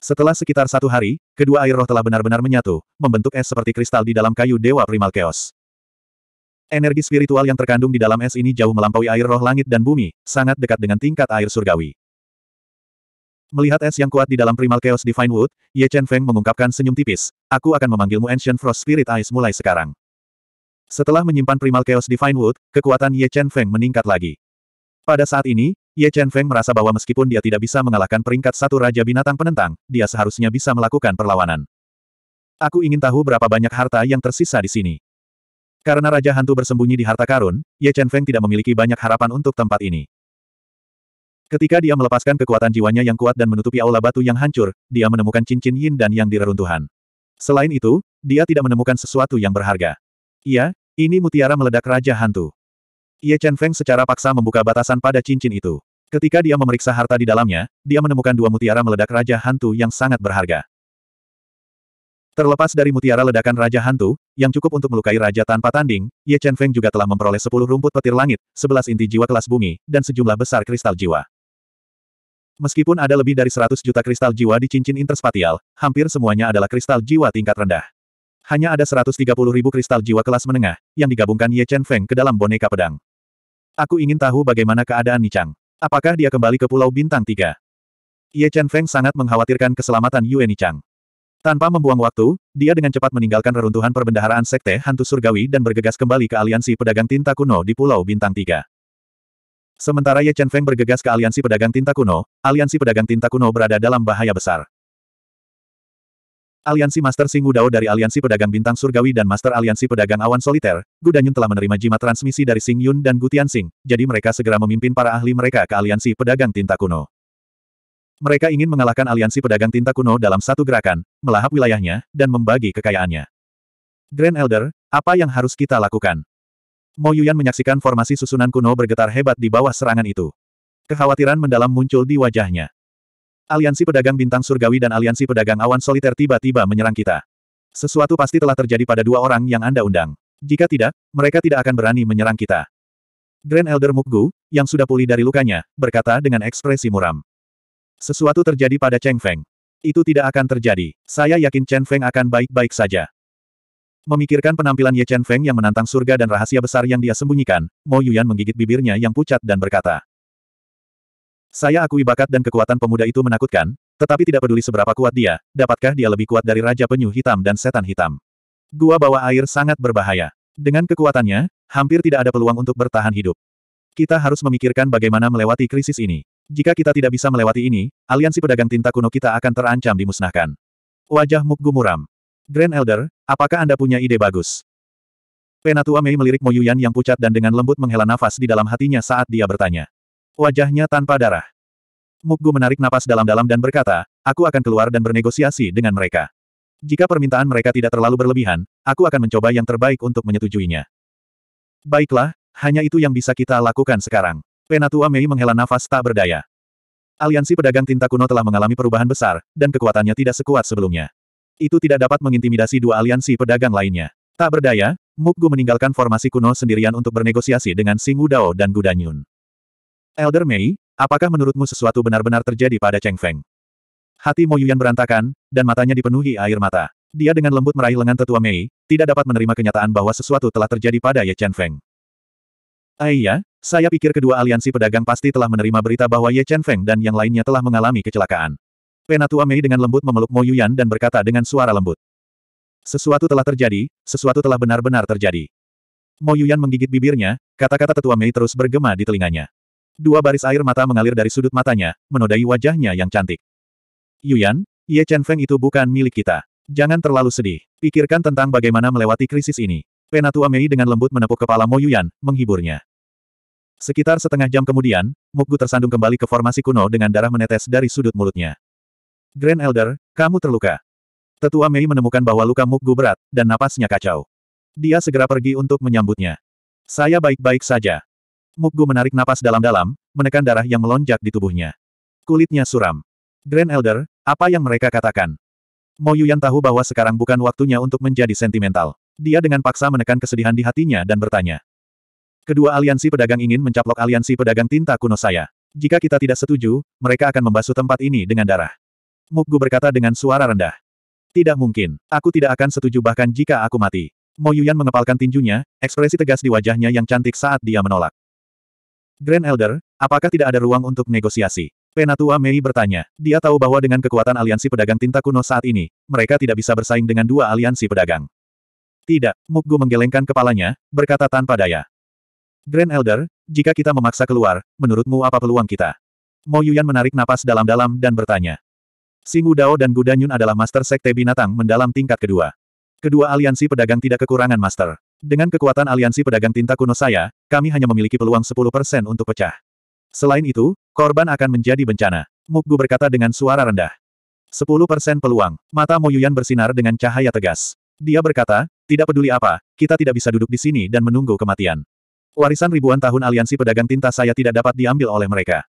Setelah sekitar satu hari, kedua air roh telah benar-benar menyatu, membentuk es seperti kristal di dalam kayu Dewa Primal Chaos. Energi spiritual yang terkandung di dalam es ini jauh melampaui air roh langit dan bumi, sangat dekat dengan tingkat air surgawi. Melihat es yang kuat di dalam primal chaos Divine Wood, Ye Chen Feng mengungkapkan senyum tipis, aku akan memanggilmu Ancient Frost Spirit Ice mulai sekarang. Setelah menyimpan primal chaos Divine Wood, kekuatan Ye Chen Feng meningkat lagi. Pada saat ini, Ye Chen Feng merasa bahwa meskipun dia tidak bisa mengalahkan peringkat satu Raja Binatang Penentang, dia seharusnya bisa melakukan perlawanan. Aku ingin tahu berapa banyak harta yang tersisa di sini. Karena Raja Hantu bersembunyi di harta karun, Ye Chen Feng tidak memiliki banyak harapan untuk tempat ini. Ketika dia melepaskan kekuatan jiwanya yang kuat dan menutupi aula batu yang hancur, dia menemukan cincin yin dan yang di reruntuhan. Selain itu, dia tidak menemukan sesuatu yang berharga. Iya, ini mutiara meledak Raja Hantu. Ye Chen Feng secara paksa membuka batasan pada cincin itu. Ketika dia memeriksa harta di dalamnya, dia menemukan dua mutiara meledak Raja Hantu yang sangat berharga. Terlepas dari mutiara ledakan Raja Hantu, yang cukup untuk melukai Raja tanpa tanding, Ye Chen Feng juga telah memperoleh 10 rumput petir langit, 11 inti jiwa kelas bumi, dan sejumlah besar kristal jiwa. Meskipun ada lebih dari 100 juta kristal jiwa di cincin interspatial, hampir semuanya adalah kristal jiwa tingkat rendah. Hanya ada 130 ribu kristal jiwa kelas menengah, yang digabungkan Ye Chen Feng ke dalam boneka pedang. Aku ingin tahu bagaimana keadaan Nichang. Apakah dia kembali ke Pulau Bintang 3? Ye Chen Feng sangat mengkhawatirkan keselamatan Yue Nichang. Tanpa membuang waktu, dia dengan cepat meninggalkan reruntuhan perbendaharaan Sekte Hantu Surgawi dan bergegas kembali ke aliansi pedagang tinta kuno di Pulau Bintang Tiga. Sementara Ye Chen Feng bergegas ke aliansi pedagang tinta kuno, aliansi pedagang tinta kuno berada dalam bahaya besar. Aliansi Master Singu Dao dari Aliansi Pedagang Bintang Surgawi dan Master Aliansi Pedagang Awan Soliter, Gu Danyun telah menerima jimat transmisi dari Sing Yun dan Gu Tian Sing, jadi mereka segera memimpin para ahli mereka ke Aliansi Pedagang Tinta Kuno. Mereka ingin mengalahkan aliansi pedagang tinta kuno dalam satu gerakan, melahap wilayahnya, dan membagi kekayaannya. Grand Elder, apa yang harus kita lakukan? Mo Yuyan menyaksikan formasi susunan kuno bergetar hebat di bawah serangan itu. Kekhawatiran mendalam muncul di wajahnya. Aliansi pedagang bintang surgawi dan aliansi pedagang awan soliter tiba-tiba menyerang kita. Sesuatu pasti telah terjadi pada dua orang yang Anda undang. Jika tidak, mereka tidak akan berani menyerang kita. Grand Elder Mukgu, yang sudah pulih dari lukanya, berkata dengan ekspresi muram. Sesuatu terjadi pada Cheng Feng. Itu tidak akan terjadi. Saya yakin Chen Feng akan baik-baik saja. Memikirkan penampilan Ye Chen Feng yang menantang surga dan rahasia besar yang dia sembunyikan, Mo Yuan menggigit bibirnya yang pucat dan berkata. Saya akui bakat dan kekuatan pemuda itu menakutkan, tetapi tidak peduli seberapa kuat dia, dapatkah dia lebih kuat dari Raja Penyu Hitam dan Setan Hitam. Gua bawah air sangat berbahaya. Dengan kekuatannya, hampir tidak ada peluang untuk bertahan hidup. Kita harus memikirkan bagaimana melewati krisis ini. Jika kita tidak bisa melewati ini, aliansi pedagang tinta kuno kita akan terancam dimusnahkan. Wajah Mukgu muram. Grand Elder, apakah Anda punya ide bagus? Penatua Mei melirik Yuyan yang pucat dan dengan lembut menghela nafas di dalam hatinya saat dia bertanya. Wajahnya tanpa darah. Mukgu menarik napas dalam-dalam dan berkata, aku akan keluar dan bernegosiasi dengan mereka. Jika permintaan mereka tidak terlalu berlebihan, aku akan mencoba yang terbaik untuk menyetujuinya. Baiklah, hanya itu yang bisa kita lakukan sekarang. Penatua Mei menghela nafas tak berdaya. Aliansi pedagang tinta kuno telah mengalami perubahan besar, dan kekuatannya tidak sekuat sebelumnya. Itu tidak dapat mengintimidasi dua aliansi pedagang lainnya. Tak berdaya, Mukgu meninggalkan formasi kuno sendirian untuk bernegosiasi dengan Sing Wudao dan Gudanyun. Elder Mei, apakah menurutmu sesuatu benar-benar terjadi pada Cheng Feng? Hati Yuyan berantakan, dan matanya dipenuhi air mata. Dia dengan lembut meraih lengan tetua Mei, tidak dapat menerima kenyataan bahwa sesuatu telah terjadi pada Ye Chen Feng. Aiyah, ah saya pikir kedua aliansi pedagang pasti telah menerima berita bahwa Ye Chen Feng dan yang lainnya telah mengalami kecelakaan. Penatua Mei dengan lembut memeluk Mo Yuyan dan berkata dengan suara lembut. Sesuatu telah terjadi, sesuatu telah benar-benar terjadi. Mo Yuyan menggigit bibirnya, kata-kata tetua Mei terus bergema di telinganya. Dua baris air mata mengalir dari sudut matanya, menodai wajahnya yang cantik. Yuyan, Ye Chen Feng itu bukan milik kita. Jangan terlalu sedih. Pikirkan tentang bagaimana melewati krisis ini. Penatua Mei dengan lembut menepuk kepala Yuyan, menghiburnya. Sekitar setengah jam kemudian, Mukgu tersandung kembali ke formasi kuno dengan darah menetes dari sudut mulutnya. Grand Elder, kamu terluka. Tetua Mei menemukan bahwa luka Mukgu berat, dan napasnya kacau. Dia segera pergi untuk menyambutnya. Saya baik-baik saja. Mukgu menarik napas dalam-dalam, menekan darah yang melonjak di tubuhnya. Kulitnya suram. Grand Elder, apa yang mereka katakan? Mo Yuyan tahu bahwa sekarang bukan waktunya untuk menjadi sentimental. Dia dengan paksa menekan kesedihan di hatinya dan bertanya. Kedua aliansi pedagang ingin mencaplok aliansi pedagang tinta kuno saya. Jika kita tidak setuju, mereka akan membasuh tempat ini dengan darah. Mukgu berkata dengan suara rendah. Tidak mungkin. Aku tidak akan setuju bahkan jika aku mati. Mo Yuyan mengepalkan tinjunya, ekspresi tegas di wajahnya yang cantik saat dia menolak. Grand Elder, apakah tidak ada ruang untuk negosiasi? Penatua Mei bertanya. Dia tahu bahwa dengan kekuatan aliansi pedagang tinta kuno saat ini, mereka tidak bisa bersaing dengan dua aliansi pedagang. Tidak, Mukgu menggelengkan kepalanya, berkata tanpa daya. Grand Elder, jika kita memaksa keluar, menurutmu apa peluang kita? Mo Yuyan menarik napas dalam-dalam dan bertanya. Singu Dao dan Gudanyun adalah master sekte binatang mendalam tingkat kedua. Kedua aliansi pedagang tidak kekurangan master. Dengan kekuatan aliansi pedagang tinta kuno saya, kami hanya memiliki peluang 10% untuk pecah. Selain itu, korban akan menjadi bencana. Mukgu berkata dengan suara rendah. 10% peluang. Mata Mo Yuyan bersinar dengan cahaya tegas. Dia berkata, tidak peduli apa, kita tidak bisa duduk di sini dan menunggu kematian. Warisan ribuan tahun aliansi pedagang tinta saya tidak dapat diambil oleh mereka.